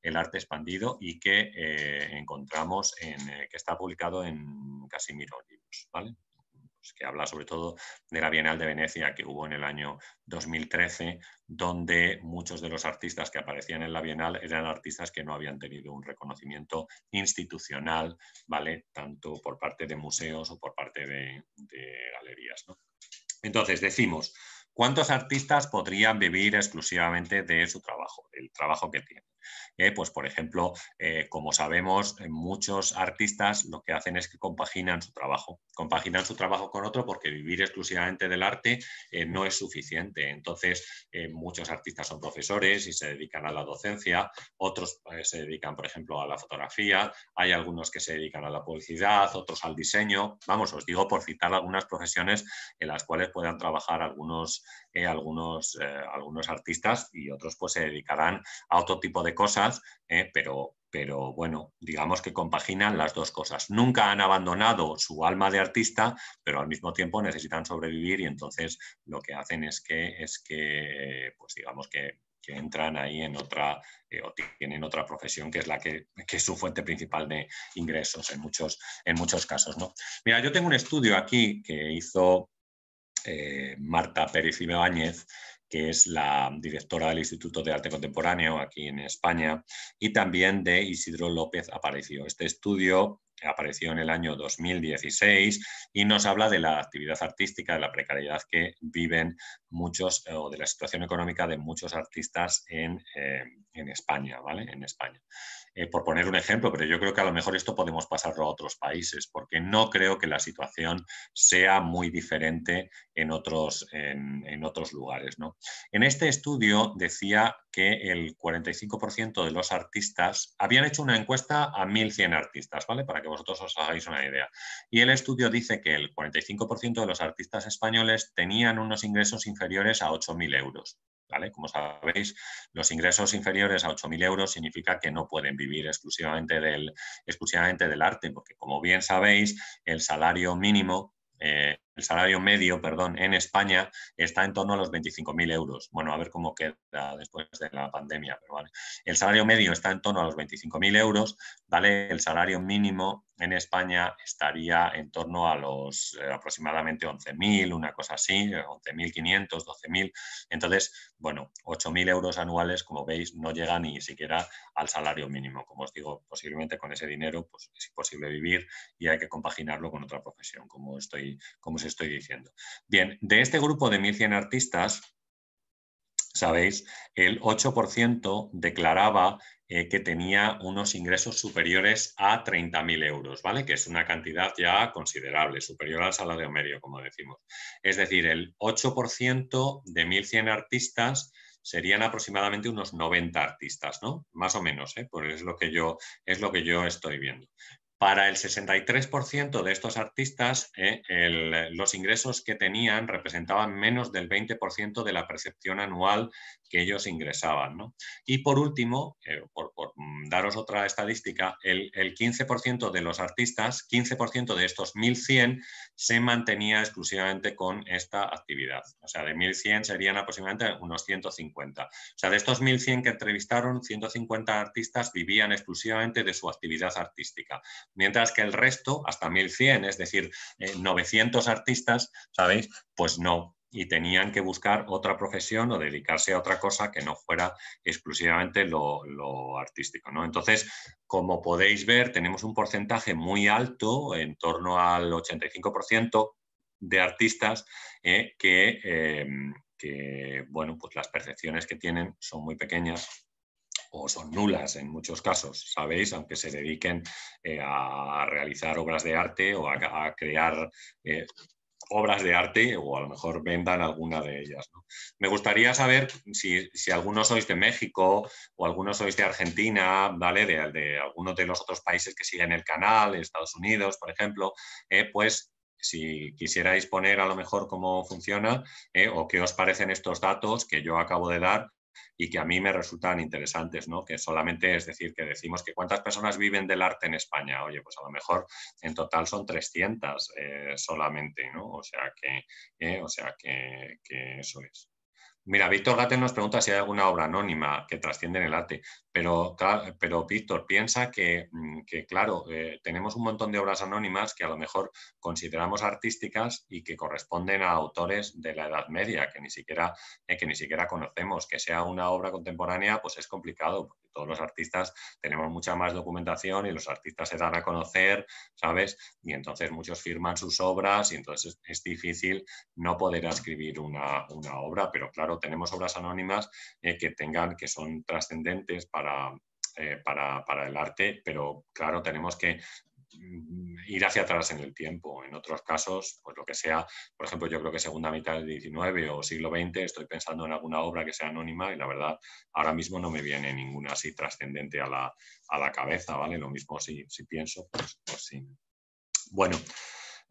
El arte expandido y que eh, encontramos, en, eh, que está publicado en Casimiro Libros, ¿vale? Pues que habla sobre todo de la Bienal de Venecia que hubo en el año 2013, donde muchos de los artistas que aparecían en la Bienal eran artistas que no habían tenido un reconocimiento institucional, ¿vale? Tanto por parte de museos o por parte de, de galerías, ¿no? Entonces, decimos, ¿cuántos artistas podrían vivir exclusivamente de su trabajo, del trabajo que tienen? Eh, pues, por ejemplo, eh, como sabemos, eh, muchos artistas lo que hacen es que compaginan su trabajo, compaginan su trabajo con otro porque vivir exclusivamente del arte no es suficiente. Entonces, muchos artistas son profesores y se dedican a la docencia, otros se dedican, por ejemplo, a la fotografía, hay algunos que se dedican a la publicidad, otros al diseño. Vamos, os digo por citar algunas profesiones en las cuales puedan trabajar algunos algunos, eh, algunos artistas y otros pues se dedicarán a otro tipo de cosas, eh, pero, pero bueno, digamos que compaginan las dos cosas. Nunca han abandonado su alma de artista, pero al mismo tiempo necesitan sobrevivir y entonces lo que hacen es que, es que pues digamos que entran ahí en otra eh, o tienen otra profesión que es la que, es su fuente principal de ingresos en muchos, en muchos casos. ¿no? Mira, yo tengo un estudio aquí que hizo eh, Marta Pérez que es la directora del Instituto de Arte Contemporáneo aquí en España, y también de Isidro López apareció. Este estudio apareció en el año 2016 y nos habla de la actividad artística, de la precariedad que viven muchos eh, o de la situación económica de muchos artistas en, España, eh, En España. Eh, por poner un ejemplo, pero yo creo que a lo mejor esto podemos pasarlo a otros países, porque no creo que la situación sea muy diferente en otros, otros lugares. En este estudio decía que el 45% de los artistas habían hecho una encuesta a 1.100 artistas, ¿vale? Para que vosotros os hagáis una idea. Y el estudio dice que el 45% de los artistas españoles tenían unos ingresos inferiores a 8.000 euros. Como sabéis, los ingresos inferiores a 8.000 euros significa que no pueden vivir exclusivamente del, exclusivamente del arte, porque como bien sabéis, el salario mínimo eh, el salario medio, perdón, en España está en torno a los 25.000 euros. Bueno, a ver cómo queda después de la pandemia, pero vale. El salario medio está en torno a los 25.000 euros, ¿vale? El salario mínimo en España estaría en torno a los eh, aproximadamente 11.000, una cosa así, 11.500, 12.000. Entonces, bueno, 8.000 euros anuales, como veis, no llega ni siquiera al salario mínimo. Como os digo, posiblemente con ese dinero pues, es imposible vivir y hay que compaginarlo con otra profesión, como estoy, como estoy diciendo. Bien, de este grupo de 1.100 artistas, sabéis, el 8% declaraba eh, que tenía unos ingresos superiores a 30.000 euros, ¿vale? Que es una cantidad ya considerable, superior al salario medio, como decimos. Es decir, el 8% de 1.100 artistas serían aproximadamente unos 90 artistas, ¿no? Más o menos, ¿eh? Pues es lo que yo, es lo que yo estoy viendo. Para el 63% de estos artistas, eh, los ingresos que tenían representaban menos del 20% de la percepción anual que ellos ingresaban. Y por último, eh, por, mm, daros otra estadística, el, 15% de los artistas, 15% de estos 1.100 se mantenía exclusivamente con esta actividad. O sea, de 1.100 serían aproximadamente unos 150. O sea, de estos 1.100 que entrevistaron, 150 artistas vivían exclusivamente de su actividad artística, mientras que el resto, hasta 1.100, es decir, 900 eh, artistas, ¿sabéis? Pues no, y tenían que buscar otra profesión o dedicarse a otra cosa que no fuera exclusivamente lo, artístico. ¿no? Entonces, como podéis ver, tenemos un porcentaje muy alto, en torno al 85% de artistas eh, eh, que, bueno, pues las percepciones que tienen son muy pequeñas o son nulas en muchos casos, ¿sabéis? Aunque se dediquen eh, a realizar obras de arte o a, crear obras de arte o a lo mejor vendan alguna de ellas. Me gustaría saber si, si, algunos sois de México o algunos sois de Argentina, ¿vale? De, alguno algunos de los otros países que siguen el canal, Estados Unidos, por ejemplo, eh, pues si quisierais poner a lo mejor cómo funciona eh, o qué os parecen estos datos que yo acabo de dar y que a mí me resultan interesantes, ¿no? Que solamente, es decir, que decimos que cuántas personas viven del arte en España. Oye, pues a lo mejor en total son 300 eh, solamente, ¿no? O sea que, eh, sea eso es. Mira, Víctor Gaten nos pregunta si hay alguna obra anónima que trasciende en el arte. Pero, pero Víctor, piensa que, mm, claro, eh, tenemos un montón de obras anónimas que a lo mejor consideramos artísticas y que corresponden a autores de la Edad Media, que ni siquiera, eh, que ni siquiera conocemos. Que sea una obra contemporánea, pues es complicado, porque todos los artistas tenemos mucha más documentación y los artistas se dan a conocer, ¿sabes? Y entonces muchos firman sus obras y entonces es, difícil no poder escribir una, obra, pero claro, tenemos obras anónimas eh, que tengan, que son trascendentes para eh, para, el arte, pero claro, tenemos que mm, ir hacia atrás en el tiempo. En otros casos, pues lo que sea, por ejemplo, yo creo que segunda mitad del 19 o siglo XX, estoy pensando en alguna obra que sea anónima y la verdad, ahora mismo no me viene ninguna así trascendente a la, cabeza, ¿vale? Lo mismo si, si pienso, pues, pues sí. Bueno,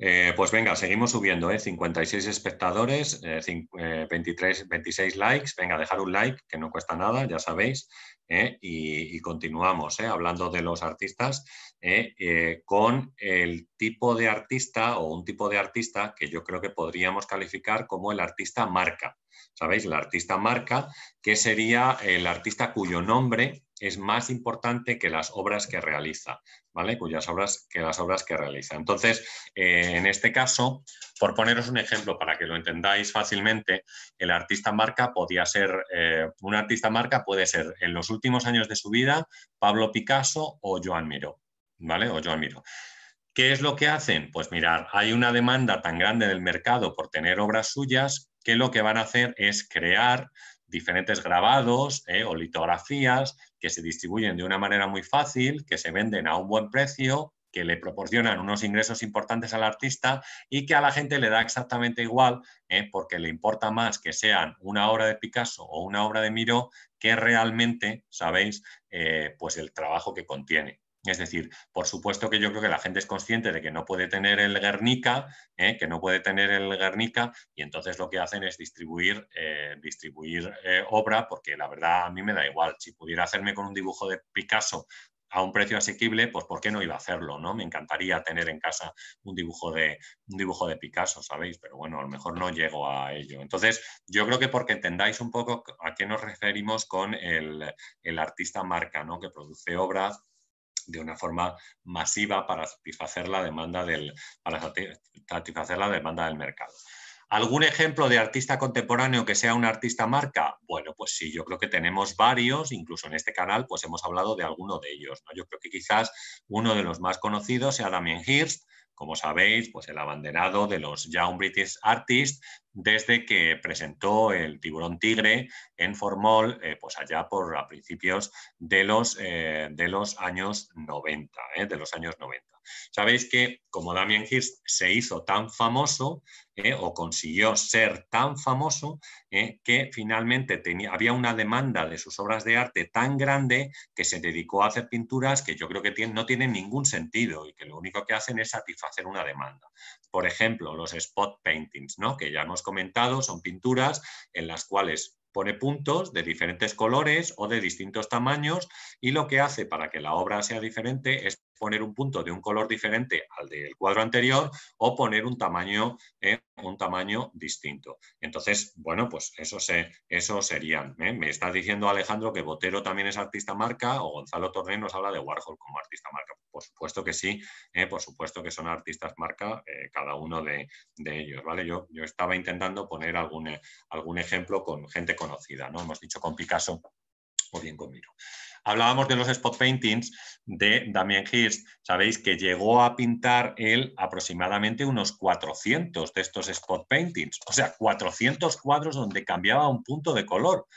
eh, pues venga, seguimos subiendo, 56 ¿eh? espectadores, 23, eh, 26 likes. Venga, dejar un like, que no cuesta nada, ya sabéis. y, y, continuamos hablando de los artistas con el tipo de artista o un tipo de artista que yo creo que podríamos calificar como el artista marca. ¿Sabéis? El artista marca, que sería el artista cuyo nombre es más importante que las obras que realiza, ¿vale? Cuyas obras, que las obras que realiza. Entonces, eh, en este caso, por poneros un ejemplo para que lo entendáis fácilmente, el artista marca podía ser, eh, un artista marca puede ser en los últimos años de su vida Pablo Picasso o Joan Miró, ¿vale? O Joan Miró. ¿Qué es lo que hacen? Pues mirar, hay una demanda tan grande del mercado por tener obras suyas que lo que van a hacer es crear diferentes grabados ¿eh? o litografías que se distribuyen de una manera muy fácil, que se venden a un buen precio, que le proporcionan unos ingresos importantes al artista y que a la gente le da exactamente igual, ¿eh? porque le importa más que sean una obra de Picasso o una obra de Miro que realmente, sabéis, eh, pues el trabajo que contiene. Es decir, por supuesto que yo creo que la gente es consciente de que no puede tener el Guernica, ¿eh? que no puede tener el Guernica, y entonces lo que hacen es distribuir, eh, distribuir eh, obra, porque la verdad a mí me da igual. Si pudiera hacerme con un dibujo de Picasso a un precio asequible, pues ¿por qué no iba a hacerlo? ¿no? Me encantaría tener en casa un dibujo, de, un dibujo de Picasso, ¿sabéis? Pero bueno, a lo mejor no llego a ello. Entonces, yo creo que porque entendáis un poco a qué nos referimos con el, el artista marca, ¿no? Que produce obras de una forma masiva para satisfacer la demanda del, para satisfacer la demanda del mercado. ¿Algún ejemplo de artista contemporáneo que sea un artista marca? Bueno, pues sí, yo creo que tenemos varios, incluso en este canal pues hemos hablado de alguno de ellos. Yo creo que quizás uno de los más conocidos sea Damien Hirst, como sabéis, pues el abanderado de los Young British Artists desde que presentó el tiburón tigre en Formol, eh, pues allá por a principios de los, eh, de los años 90, eh, de los años 90. Sabéis que como Damien Hirst se hizo tan famoso eh, o consiguió ser tan famoso eh, que finalmente había una demanda de sus obras de arte tan grande que se dedicó a hacer pinturas que yo creo que no tienen ningún sentido y que lo único que hacen es satisfacer una demanda. Por ejemplo, los spot paintings, ¿no? que ya hemos comentado, son pinturas en las cuales pone puntos de diferentes colores o de distintos tamaños y lo que hace para que la obra sea diferente es poner un punto de un color diferente al del cuadro anterior o poner un tamaño, eh, un tamaño distinto. Entonces, bueno, pues eso, se, eso serían. ¿eh? Me está diciendo Alejandro que Botero también es artista marca o Gonzalo Torné nos habla de Warhol como artista marca. Por supuesto que sí, ¿eh? por supuesto que son artistas marca cada uno de, ellos. ¿vale? Yo, yo estaba intentando poner algún, algún ejemplo con gente conocida. ¿no? Hemos dicho con Picasso o bien con Miro. Hablábamos de los spot paintings de Damien Hirst. Sabéis que llegó a pintar él aproximadamente unos 400 de estos spot paintings, o sea, 400 cuadros donde cambiaba un punto de color.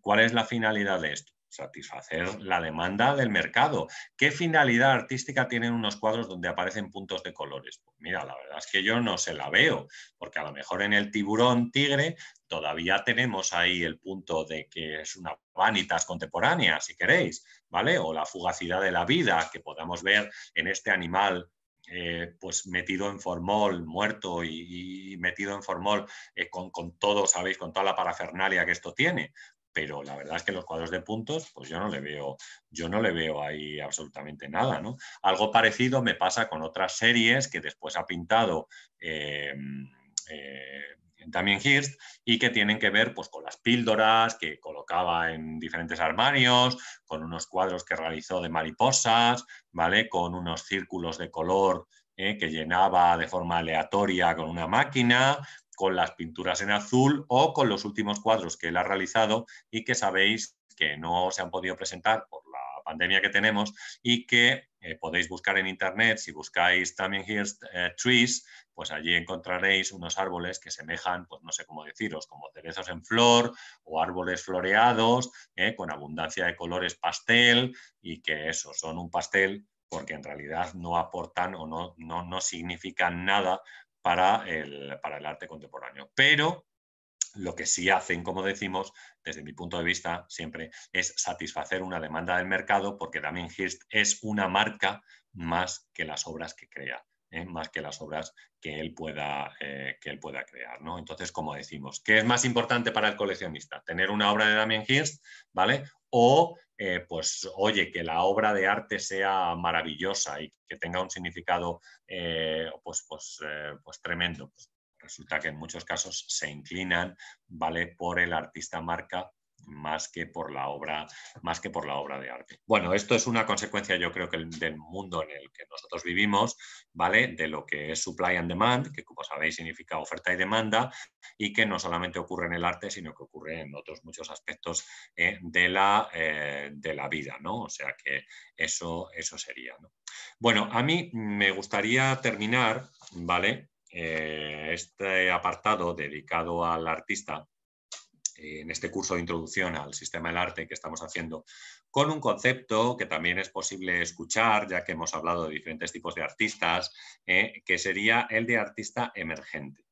¿Cuál es la finalidad de esto? satisfacer la demanda del mercado. ¿Qué finalidad artística tienen unos cuadros donde aparecen puntos de colores? Pues mira, la verdad es que yo no se la veo, porque a lo mejor en el tiburón tigre todavía tenemos ahí el punto de que es una vanitas contemporánea, si queréis, ¿vale? O la fugacidad de la vida que podamos ver en este animal eh, pues metido en formol, muerto y, metido en formol eh, con, todo, ¿sabéis? Con toda la parafernalia que esto tiene pero la verdad es que los cuadros de puntos, pues yo no le veo, yo no le veo ahí absolutamente nada, Algo parecido me pasa con otras series que después ha pintado también eh, eh, Hirst y que tienen que ver pues, con las píldoras que colocaba en diferentes armarios, con unos cuadros que realizó de mariposas, ¿vale? con unos círculos de color eh, que llenaba de forma aleatoria con una máquina, con las pinturas en azul o con los últimos cuadros que él ha realizado y que sabéis que no se han podido presentar por la pandemia que tenemos y que eh, podéis buscar en internet. Si buscáis también Hills eh, trees, pues allí encontraréis unos árboles que semejan, pues no sé cómo deciros, como cerezos en flor o árboles floreados eh, con abundancia de colores pastel y que eso son un pastel porque en realidad no aportan o no, no, no significan nada para el, para el arte contemporáneo. Pero lo que sí hacen, como decimos, desde mi punto de vista siempre, es satisfacer una demanda del mercado porque Damien Hirst es una marca más que las obras que crea, ¿eh? más que las obras que él pueda, eh, que él pueda crear. ¿no? Entonces, como decimos, ¿qué es más importante para el coleccionista? ¿Tener una obra de Damien Hirst ¿vale? o eh, pues oye, que la obra de arte sea maravillosa y que tenga un significado eh, pues, pues, eh, pues, tremendo. resulta que en muchos casos se inclinan ¿vale? por el artista marca más que por la obra, más que por la obra de arte. Bueno, esto es una consecuencia, yo creo que del mundo en el que nosotros vivimos, ¿vale? De lo que es supply and demand, que como sabéis significa oferta y demanda, y que no solamente ocurre en el arte, sino que ocurre en otros muchos aspectos eh, de, la, eh, de la vida, ¿no? O sea que eso, eso sería, ¿no? Bueno, a mí me gustaría terminar, ¿vale? Eh, este apartado dedicado al artista eh, en este curso de introducción al sistema del arte que estamos haciendo con un concepto que también es posible escuchar, ya que hemos hablado de diferentes tipos de artistas, eh, que sería el de artista emergente.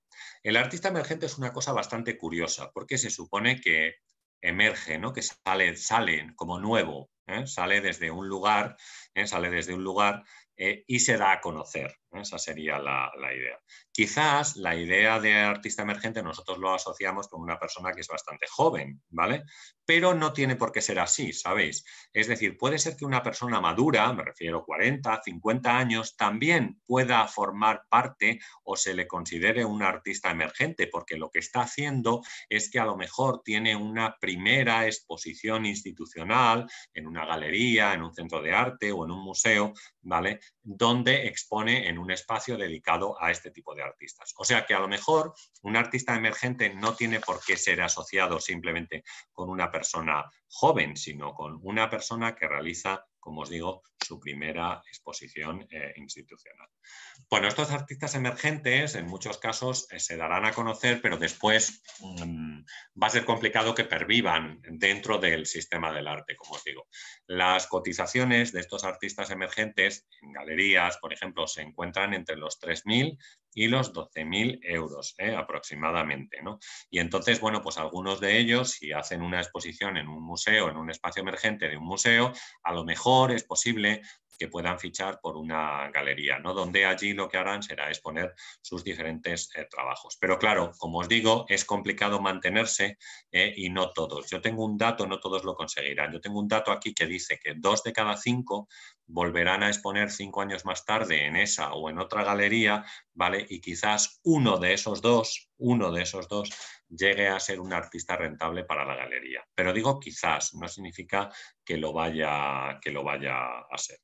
El artista emergente es una cosa bastante curiosa, porque se supone que emerge, ¿no? que sale, como nuevo, ¿eh? sale desde un lugar, sale desde un lugar eh, y se da a conocer. Esa sería la, idea. Quizás la idea de artista emergente nosotros lo asociamos con una persona que es bastante joven, ¿vale? Pero no tiene por qué ser así, ¿sabéis? Es decir, puede ser que una persona madura, me refiero a 40, 50 años, también pueda formar parte o se le considere un artista emergente, porque lo que está haciendo es que a lo mejor tiene una primera exposición institucional en una galería, en un centro de arte o en un museo, ¿vale? donde expone en un espacio dedicado a este tipo de artistas. O sea que a lo mejor un artista emergente no tiene por qué ser asociado simplemente con una persona joven, sino con una persona que realiza como os digo, su primera exposición eh, institucional. Bueno, estos artistas emergentes en muchos casos eh, se darán a conocer, pero después mm, va a ser complicado que pervivan dentro del sistema del arte, como os digo. Las cotizaciones de estos artistas emergentes en galerías, por ejemplo, se encuentran entre los 3.000 y los 12.000 euros ¿eh? aproximadamente. Y entonces, bueno, pues algunos de ellos, si hacen una exposición en un museo, en un espacio emergente de un museo, a lo mejor es posible puedan fichar por una galería, ¿no? donde allí lo que harán será exponer sus diferentes eh, trabajos. Pero claro, como os digo, es complicado mantenerse eh, y no todos. Yo tengo un dato, no todos lo conseguirán. Yo tengo un dato aquí que dice que dos de cada cinco volverán a exponer cinco años más tarde en esa o en otra galería, ¿vale? Y quizás uno de esos dos, uno de esos dos llegue a ser un artista rentable para la galería. Pero digo quizás, no significa que lo vaya, que lo vaya a ser.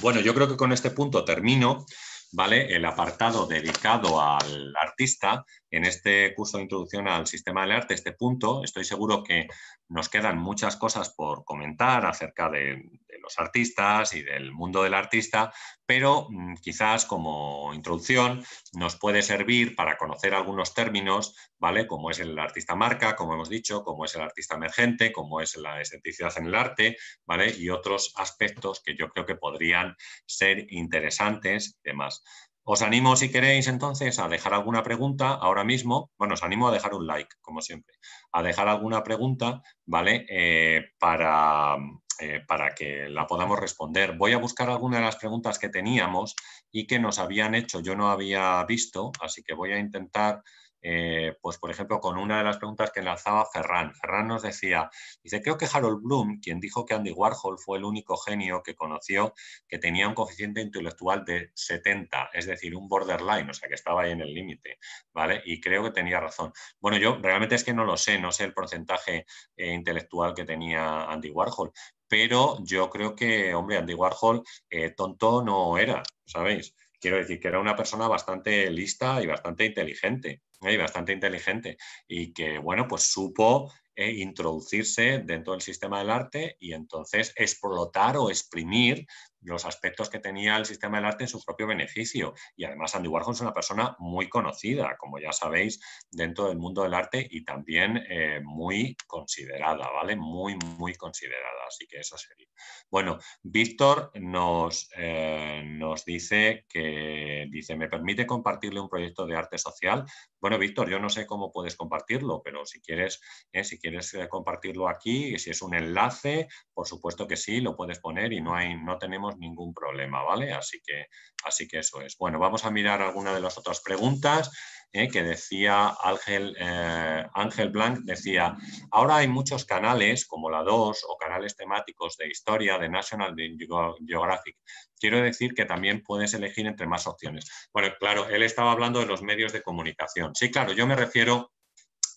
Bueno, yo creo que con este punto termino. ¿Vale? El apartado dedicado al artista en este curso de introducción al sistema del arte, este punto, estoy seguro que nos quedan muchas cosas por comentar acerca de, los artistas y del mundo del artista, pero mm, quizás como introducción nos puede servir para conocer algunos términos, ¿vale? Como es el artista marca, como hemos dicho, como es el artista emergente, como es la esteticidad en el arte, ¿vale? Y otros aspectos que yo creo que podrían ser interesantes y demás. Os animo, si queréis, entonces, a dejar alguna pregunta ahora mismo. Bueno, os animo a dejar un like, como siempre, a dejar alguna pregunta, ¿vale? Eh, para, eh, para que la podamos responder. Voy a buscar alguna de las preguntas que teníamos y que nos habían hecho. Yo no había visto, así que voy a intentar eh, pues por ejemplo, con una de las preguntas que lanzaba Ferran. Ferran nos decía, dice, creo que Harold Bloom, quien dijo que Andy Warhol fue el único genio que conoció que tenía un coeficiente intelectual de 70, es decir, un borderline, o sea, que estaba ahí en el límite, ¿vale? Y creo que tenía razón. Bueno, yo realmente es que no lo sé, no sé el porcentaje eh, intelectual que tenía Andy Warhol, pero yo creo que, hombre, Andy Warhol eh, tonto no era, ¿sabéis? Quiero decir que era una persona bastante lista y bastante inteligente. ¿eh? y bastante inteligente y que, bueno, pues supo eh, introducirse dentro del sistema del arte y entonces explotar o exprimir los aspectos que tenía el sistema del arte en su propio beneficio. Y además Andy Warhol es una persona muy conocida, como ya sabéis, dentro del mundo del arte y también eh, muy considerada, ¿vale? Muy, muy considerada. Así que eso sería. Bueno, Víctor nos, eh, nos dice que, dice, ¿me permite compartirle un proyecto de arte social? Bueno, Víctor, yo no sé cómo puedes compartirlo, pero si quieres, eh, si quieres compartirlo aquí, si es un enlace, por supuesto que sí, lo puedes poner y no, hay, no tenemos ningún problema, ¿vale? Así que, así que eso es. Bueno, vamos a mirar alguna de las otras preguntas ¿eh? que decía Ángel, eh, Ángel Blanc, decía, ahora hay muchos canales como la 2 o canales temáticos de historia de National Geographic. Quiero decir que también puedes elegir entre más opciones. Bueno, claro, él estaba hablando de los medios de comunicación. Sí, claro, yo me refiero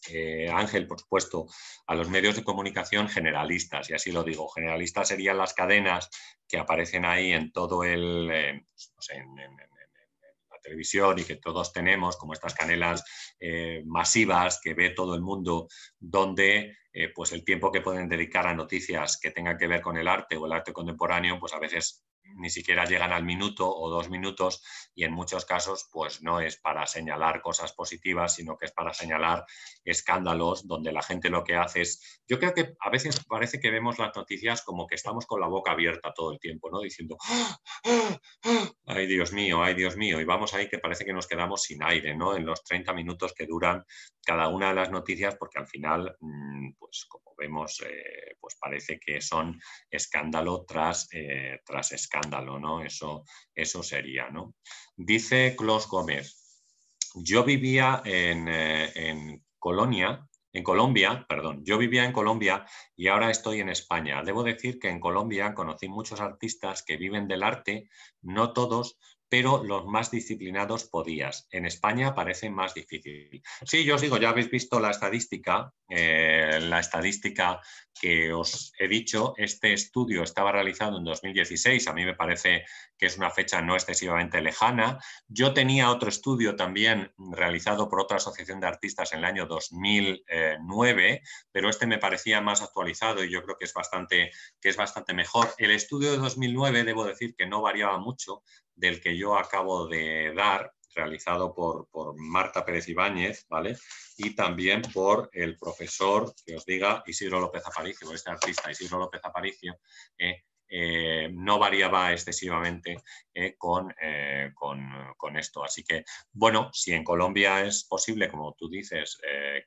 eh, Ángel, por supuesto, a los medios de comunicación generalistas, y así lo digo, generalistas serían las cadenas que aparecen ahí en todo el, en, pues, televisión y que todos tenemos, como estas canelas eh, masivas que ve todo el mundo, donde eh, pues el tiempo que pueden dedicar a noticias que tengan que ver con el arte o el arte contemporáneo, pues a veces ni siquiera llegan al minuto o dos minutos y en muchos casos pues no es para señalar cosas positivas, sino que es para señalar escándalos donde la gente lo que hace es, yo creo que a veces parece que vemos las noticias como que estamos con la boca abierta todo el tiempo, ¿no? Diciendo, ay Dios mío, ay Dios mío, y vamos ahí que parece que nos quedamos sin aire, ¿no? En los 30 minutos que duran cada una de las noticias, porque al final, mm, pues como vemos, eh, pues parece que son escándalo tras, eh, tras escándalo ¿no? Eso, eso sería, ¿no? Dice Claus Gómez, yo vivía en, eh, en Colonia, en Colombia, perdón, yo vivía en Colombia y ahora estoy en España. Debo decir que en Colombia conocí muchos artistas que viven del arte, no todos, pero los más disciplinados podías. En España parece más difícil. Sí, yo os digo, ya habéis visto la estadística, eh, la estadística que os he dicho, este estudio estaba realizado en 2016, a mí me parece que es una fecha no excesivamente lejana. Yo tenía otro estudio también realizado por otra asociación de artistas en el año 2009, pero este me parecía más actualizado y yo creo que es bastante, que es bastante mejor. El estudio de 2009, debo decir que no variaba mucho, del que yo acabo de dar, realizado por, Marta Pérez Ibáñez, ¿vale? Y también por el profesor, que os diga, Isidro López Aparicio, este artista Isidro López Aparicio, eh, eh, no variaba excesivamente eh, eh, con, con, esto. Así que, bueno, si en Colombia es posible, como tú dices,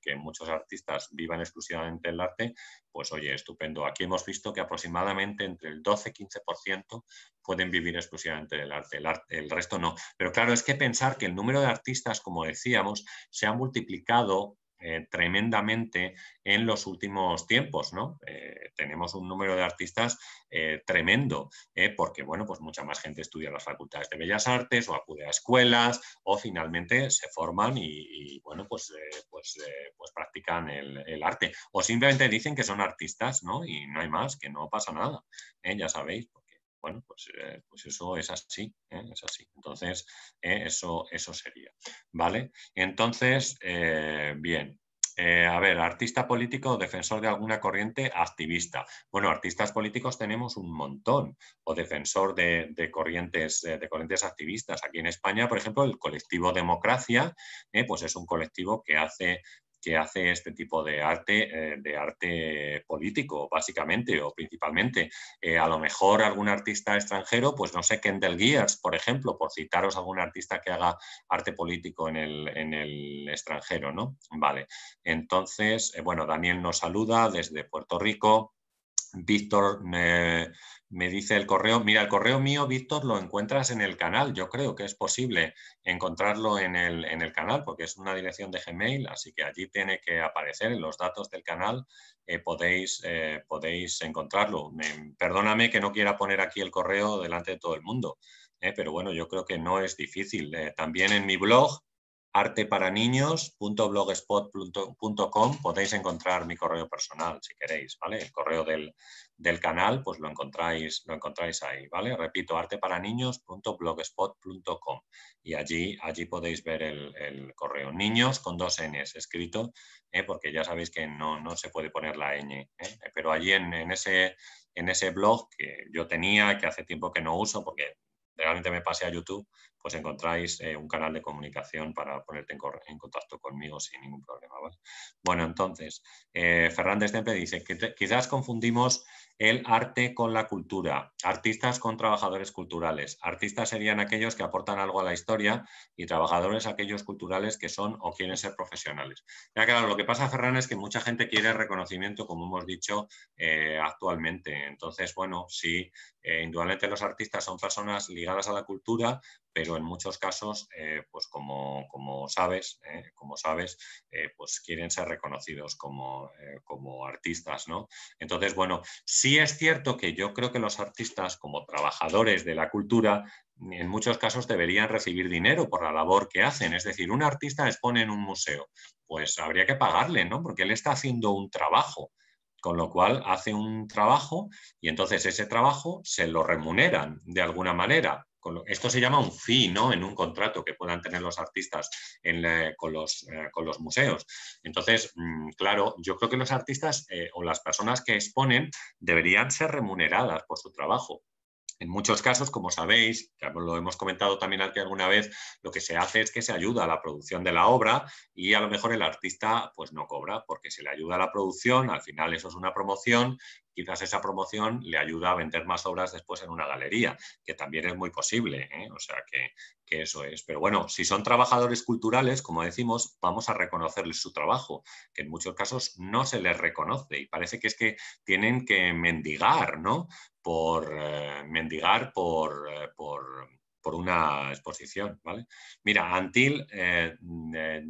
que muchos artistas vivan exclusivamente del arte, pues oye, estupendo. Aquí hemos visto que aproximadamente entre el 12-15% y pueden vivir exclusivamente del arte, el resto no. Pero claro, es que pensar que el número de artistas, como decíamos, se ha multiplicado eh, tremendamente en los últimos tiempos, ¿no? Eh, tenemos un número de artistas eh, tremendo, porque, bueno, pues mucha más gente estudia en las facultades de Bellas Artes o acude a escuelas o finalmente se forman y, bueno, pues, pues, pues practican el, arte o simplemente dicen que son artistas, ¿no? Y no hay más, que no pasa nada, ya sabéis. Bueno, pues, eh, pues, eso es así, ¿eh? es así. Entonces, eh, eso, eso sería, ¿vale? Entonces, bien, a ver, artista político, o defensor de alguna corriente, activista. Bueno, artistas políticos tenemos un montón, o defensor de, corrientes, de corrientes activistas. Aquí en España, por ejemplo, el colectivo Democracia, pues es un colectivo que hace que hace este tipo de arte, eh, de arte político, básicamente o principalmente. Eh, a lo mejor algún artista extranjero, pues no sé, Kendall Gears, por ejemplo, por citaros algún artista que haga arte político en el, extranjero, ¿no? Vale. Entonces, eh, bueno, Daniel nos saluda desde Puerto Rico. Víctor me dice el correo, mira, el correo mío, Víctor, lo encuentras en el canal. Yo creo que es posible encontrarlo en el, en el canal porque es una dirección de Gmail, así que allí tiene que aparecer en los datos del canal, eh, podéis, eh, podéis encontrarlo. perdóname que no quiera poner aquí el correo delante de todo el mundo, eh, pero bueno, yo creo que no es difícil. también en mi blog, arteparaniños.blogspot.com podéis encontrar mi correo personal si queréis, ¿vale? El correo del, del canal, pues lo encontráis, lo encontráis ahí, ¿vale? Repito, arteparaniños.blogspot.com y allí, allí podéis ver el, correo. Niños con dos Ns escrito, ¿eh? porque ya sabéis que no, no, se puede poner la ñ, ¿eh? pero allí en, en, ese, en ese blog que yo tenía, que hace tiempo que no uso, porque realmente me pasé a YouTube, pues encontráis eh, un canal de comunicación para ponerte en, contacto conmigo sin ningún problema. Bueno, entonces, eh, Fernández Tempe dice que quizás confundimos el arte con la cultura, artistas con trabajadores culturales. Artistas serían aquellos que aportan algo a la historia y trabajadores aquellos culturales que son o quieren ser profesionales. Ya claro, lo que pasa, Fernández es que mucha gente quiere reconocimiento, como hemos dicho, eh, actualmente. Entonces, bueno, sí, indudablemente los artistas son personas ligadas a la cultura, pero en muchos casos, eh, pues como, sabes, como sabes eh, eh, pues quieren ser reconocidos como, como artistas, ¿no? Entonces, bueno, sí es cierto que yo creo que los artistas como trabajadores de la cultura en muchos casos deberían recibir dinero por la labor que hacen. Es decir, un artista expone en un museo, pues habría que pagarle, ¿no? Porque él está haciendo un trabajo con lo cual hace un trabajo y entonces ese trabajo se lo remuneran de alguna manera, esto se llama un fee, ¿no? En un contrato que puedan tener los artistas eh, con, los, museos. Entonces, mm, claro, yo creo que los artistas eh, o las personas que exponen deberían ser remuneradas por su trabajo. En muchos casos, como sabéis, lo hemos comentado también aquí alguna vez, lo que se hace es que se ayuda a la producción de la obra y a lo mejor el artista pues no cobra porque se le ayuda a la producción, al final eso es una promoción, quizás esa promoción le ayuda a vender más obras después en una galería, que también es muy posible, ¿eh? o sea que, que eso es. Pero bueno, si son trabajadores culturales, como decimos, vamos a reconocerles su trabajo, que en muchos casos no se les reconoce y parece que es que tienen que mendigar, ¿no? por eh, mendigar eh, por, por, una exposición. ¿vale? Mira, Antil, eh,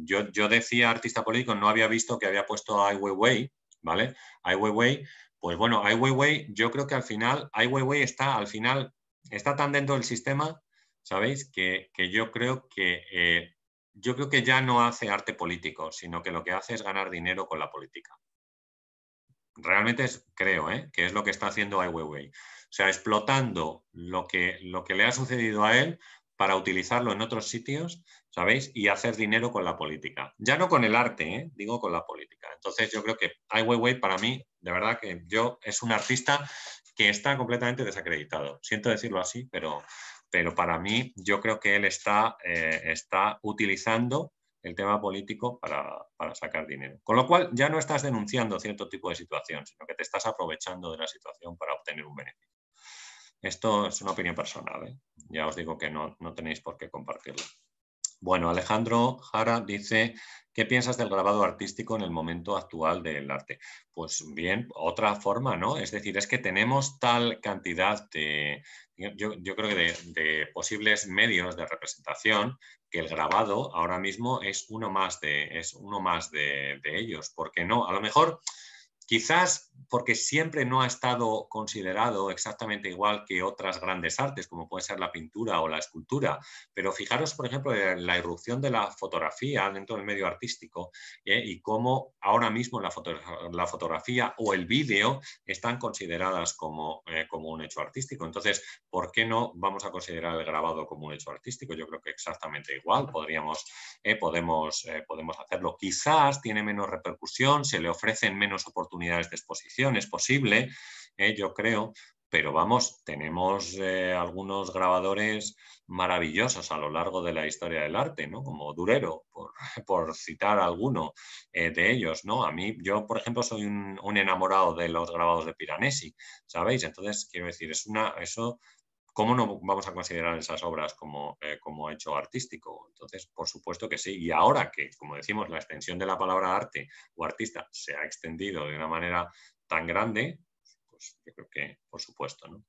yo, yo, decía artista político, no había visto que había puesto Ai Weiwei, ¿vale? Ai Weiwei, pues bueno, Ai Weiwei, yo creo que al final, Ai Weiwei está al final, está tan dentro del sistema, ¿sabéis? Que, que yo creo que yo creo que ya no hace arte político, sino que lo que hace es ganar dinero con la política realmente creo, ¿eh? que es lo que está haciendo Ai Weiwei. O sea, explotando lo que, lo que le ha sucedido a él para utilizarlo en otros sitios, ¿sabéis? Y hacer dinero con la política. Ya no con el arte, ¿eh? digo con la política. Entonces yo creo que Ai Weiwei para mí, de verdad que yo es un artista que está completamente desacreditado. Siento decirlo así, pero, pero para mí yo creo que él está, eh, está utilizando el tema político para, sacar dinero. Con lo cual ya no estás denunciando cierto tipo de situación, sino que te estás aprovechando de la situación para obtener un beneficio. Esto es una opinión personal, ¿eh? ya os digo que no, tenéis por qué compartirlo... Bueno, Alejandro Jara dice, ¿qué piensas del grabado artístico en el momento actual del arte? Pues bien, otra forma, ¿no? Es decir, es que tenemos tal cantidad de, yo, creo que de, posibles medios de representación que el grabado ahora mismo es uno más de, es uno más de ellos, porque no, a lo mejor Quizás porque siempre no ha estado considerado exactamente igual que otras grandes artes, como puede ser la pintura o la escultura, pero fijaros, por ejemplo, en eh, la irrupción de la fotografía dentro del medio artístico eh, y cómo ahora mismo la, fotografía o el vídeo están consideradas como, eh, como un hecho artístico. Entonces, ¿por qué no vamos a considerar el grabado como un hecho artístico? Yo creo que exactamente igual podríamos, podemos, podemos hacerlo. Quizás tiene menos repercusión, se le ofrecen menos oportunidades de exposición, es posible, ¿eh? yo creo, pero vamos, tenemos eh, algunos grabadores maravillosos a lo largo de la historia del arte, ¿no? Como Durero, por, citar alguno eh, de ellos, ¿no? A mí, yo, por ejemplo, soy un, un, enamorado de los grabados de Piranesi, ¿sabéis? Entonces, quiero decir, es una, eso ¿cómo no vamos a considerar esas obras como, eh, como hecho artístico? Entonces, por supuesto que sí. Y ahora que, como decimos, la extensión de la palabra arte o artista se ha extendido de una manera tan grande, pues yo creo que, por supuesto, ¿no?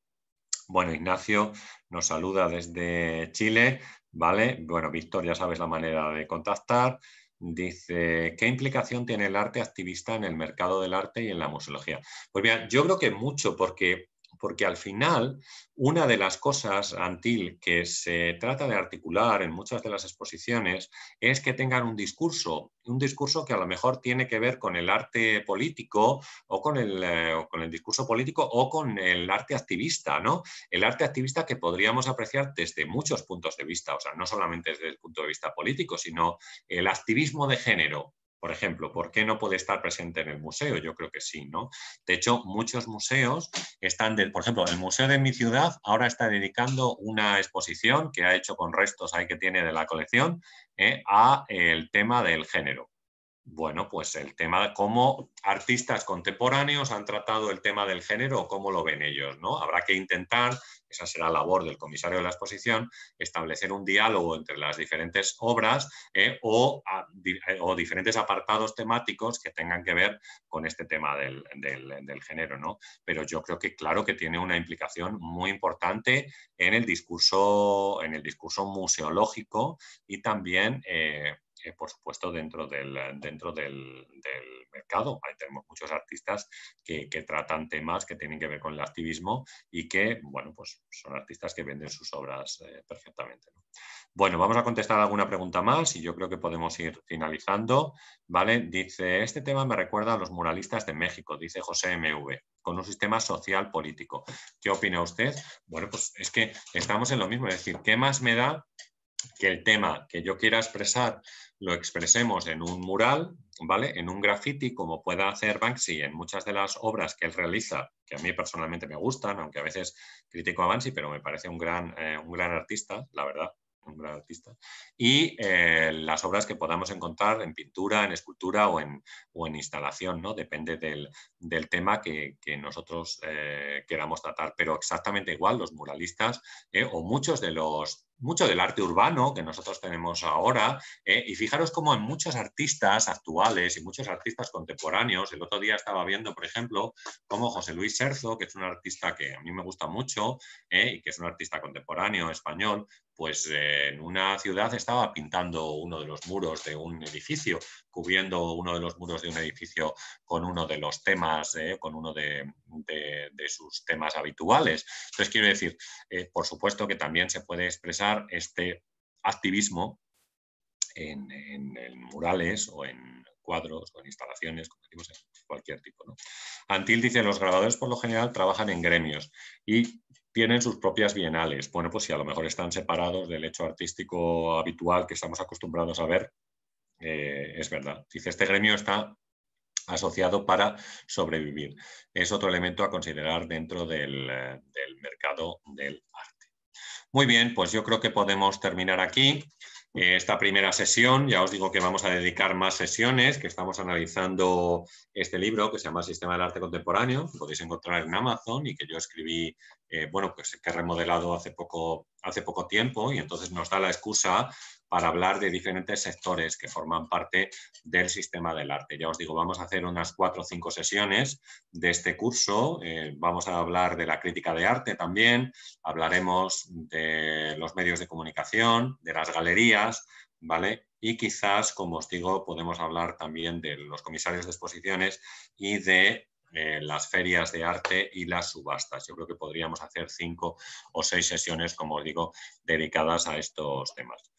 Bueno, Ignacio nos saluda desde Chile, ¿vale? Bueno, Víctor, ya sabes la manera de contactar. Dice, ¿qué implicación tiene el arte activista en el mercado del arte y en la museología? Pues bien, yo creo que mucho, porque porque al final una de las cosas, Antil, que se trata de articular en muchas de las exposiciones es que tengan un discurso, un discurso que a lo mejor tiene que ver con el arte político o con el, eh, discurso político o con el arte activista, ¿no? El arte activista que podríamos apreciar desde muchos puntos de vista, o sea, no solamente desde el punto de vista político, sino el activismo de género, por ejemplo, ¿por qué no puede estar presente en el museo? Yo creo que sí, ¿no? De hecho, muchos museos están, de, por ejemplo, el museo de mi ciudad ahora está dedicando una exposición que ha hecho con restos ahí que tiene de la colección eh, a eh, el tema del género. Bueno, pues el tema, de cómo artistas contemporáneos han tratado el tema del género o cómo lo ven ellos, ¿no? Habrá que intentar esa será la labor del comisario de la exposición, establecer un diálogo entre las diferentes obras eh, eh, o, diferentes apartados temáticos que tengan que ver con este tema del, género. ¿no? Pero yo creo que claro que tiene una implicación muy importante en el discurso, en el discurso museológico y también eh, por supuesto, dentro del, dentro del, mercado. Ahí tenemos muchos artistas que, tratan temas que tienen que ver con el activismo y que, bueno, pues son artistas que venden sus obras eh, perfectamente. Bueno, vamos a contestar alguna pregunta más y yo creo que podemos ir finalizando. ¿vale? Dice, este tema me recuerda a los muralistas de México, dice José MV, con un sistema social político. ¿Qué opina usted? Bueno, pues es que estamos en lo mismo, es decir, ¿qué más me da que el tema que yo quiera expresar lo expresemos en un mural, ¿vale? En un graffiti, como pueda hacer Banksy en muchas de las obras que él realiza, que a mí personalmente me gustan, aunque a veces critico a Banksy, pero me parece un gran, eh, un gran artista, la verdad, un gran artista. Y eh, las obras que podamos encontrar en pintura, en escultura o en, o en instalación, ¿no? Depende del, tema que, nosotros eh, queramos tratar. Pero exactamente igual, los muralistas o muchos de los mucho del arte urbano que nosotros tenemos ahora. ¿eh? y fijaros cómo en muchos artistas actuales y muchos artistas contemporáneos, el otro día estaba viendo, por ejemplo, cómo José Luis Serzo, que es un artista que a mí me gusta mucho ¿eh? y que es un artista contemporáneo español, pues eh, en una ciudad estaba pintando uno de los muros de un edificio, cubriendo uno de los muros de un edificio con uno de los temas, eh, con uno de, sus temas habituales. Entonces, quiero decir, eh, por supuesto que también se puede expresar este activismo en, murales o en cuadros o en instalaciones, como decimos, en cualquier tipo. Antil dice, los grabadores por lo general trabajan en gremios y tienen sus propias bienales. Bueno, pues si a lo mejor están separados del hecho artístico habitual que estamos acostumbrados a ver, eh, es verdad. Dice, este gremio está asociado para sobrevivir. Es otro elemento a considerar dentro del, eh, mercado del arte. Muy bien, pues yo creo que podemos terminar aquí eh, esta primera sesión. Ya os digo que vamos a dedicar más sesiones, que estamos analizando este libro que se llama Sistema del Arte Contemporáneo, que podéis encontrar en Amazon y que yo escribí, bueno, pues que he remodelado hace poco, hace poco tiempo y entonces nos da la excusa para hablar de diferentes sectores que forman parte del sistema del arte. Ya os digo, vamos a hacer unas cuatro o cinco sesiones de este curso. Eh, vamos a hablar de la crítica de arte también, hablaremos de los medios de comunicación, de las galerías, ¿vale? Y quizás, como os digo, podemos hablar también de los comisarios de exposiciones y de eh, las ferias de arte y las subastas. Yo creo que podríamos hacer cinco o seis sesiones, como os digo, dedicadas a estos temas.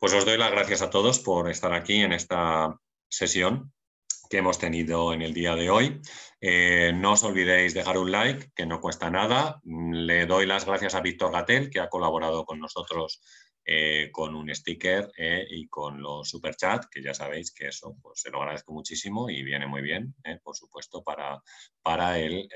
Pues os doy las gracias a todos por estar aquí en esta sesión que hemos tenido en el día de hoy. Eh, no os olvidéis dejar un like, que no cuesta nada. Le doy las gracias a Víctor Gatel, que ha colaborado con nosotros eh, con un sticker eh, y con los superchats, que ya sabéis que eso pues, se lo agradezco muchísimo y viene muy bien, por supuesto, para, para, el,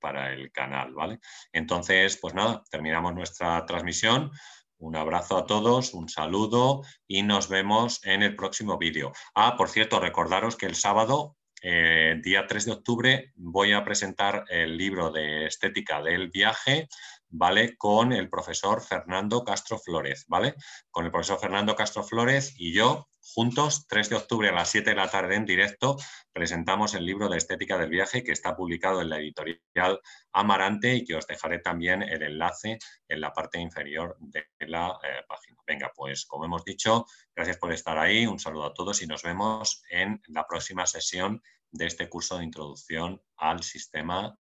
para el canal. ¿vale? Entonces, pues nada, terminamos nuestra transmisión. Un abrazo a todos, un saludo y nos vemos en el próximo vídeo. Ah, por cierto, recordaros que el sábado, eh, día 3 de octubre, voy a presentar el libro de estética del viaje, ¿vale? Con el profesor Fernando Castro Flores, ¿vale? Con el profesor Fernando Castro Flores y yo Juntos, 3 de octubre a las 7 de la tarde en directo, presentamos el libro de estética del viaje que está publicado en la editorial Amarante y que os dejaré también el enlace en la parte inferior de la eh, página. Venga, pues como hemos dicho, gracias por estar ahí, un saludo a todos y nos vemos en la próxima sesión de este curso de introducción al sistema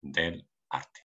del arte.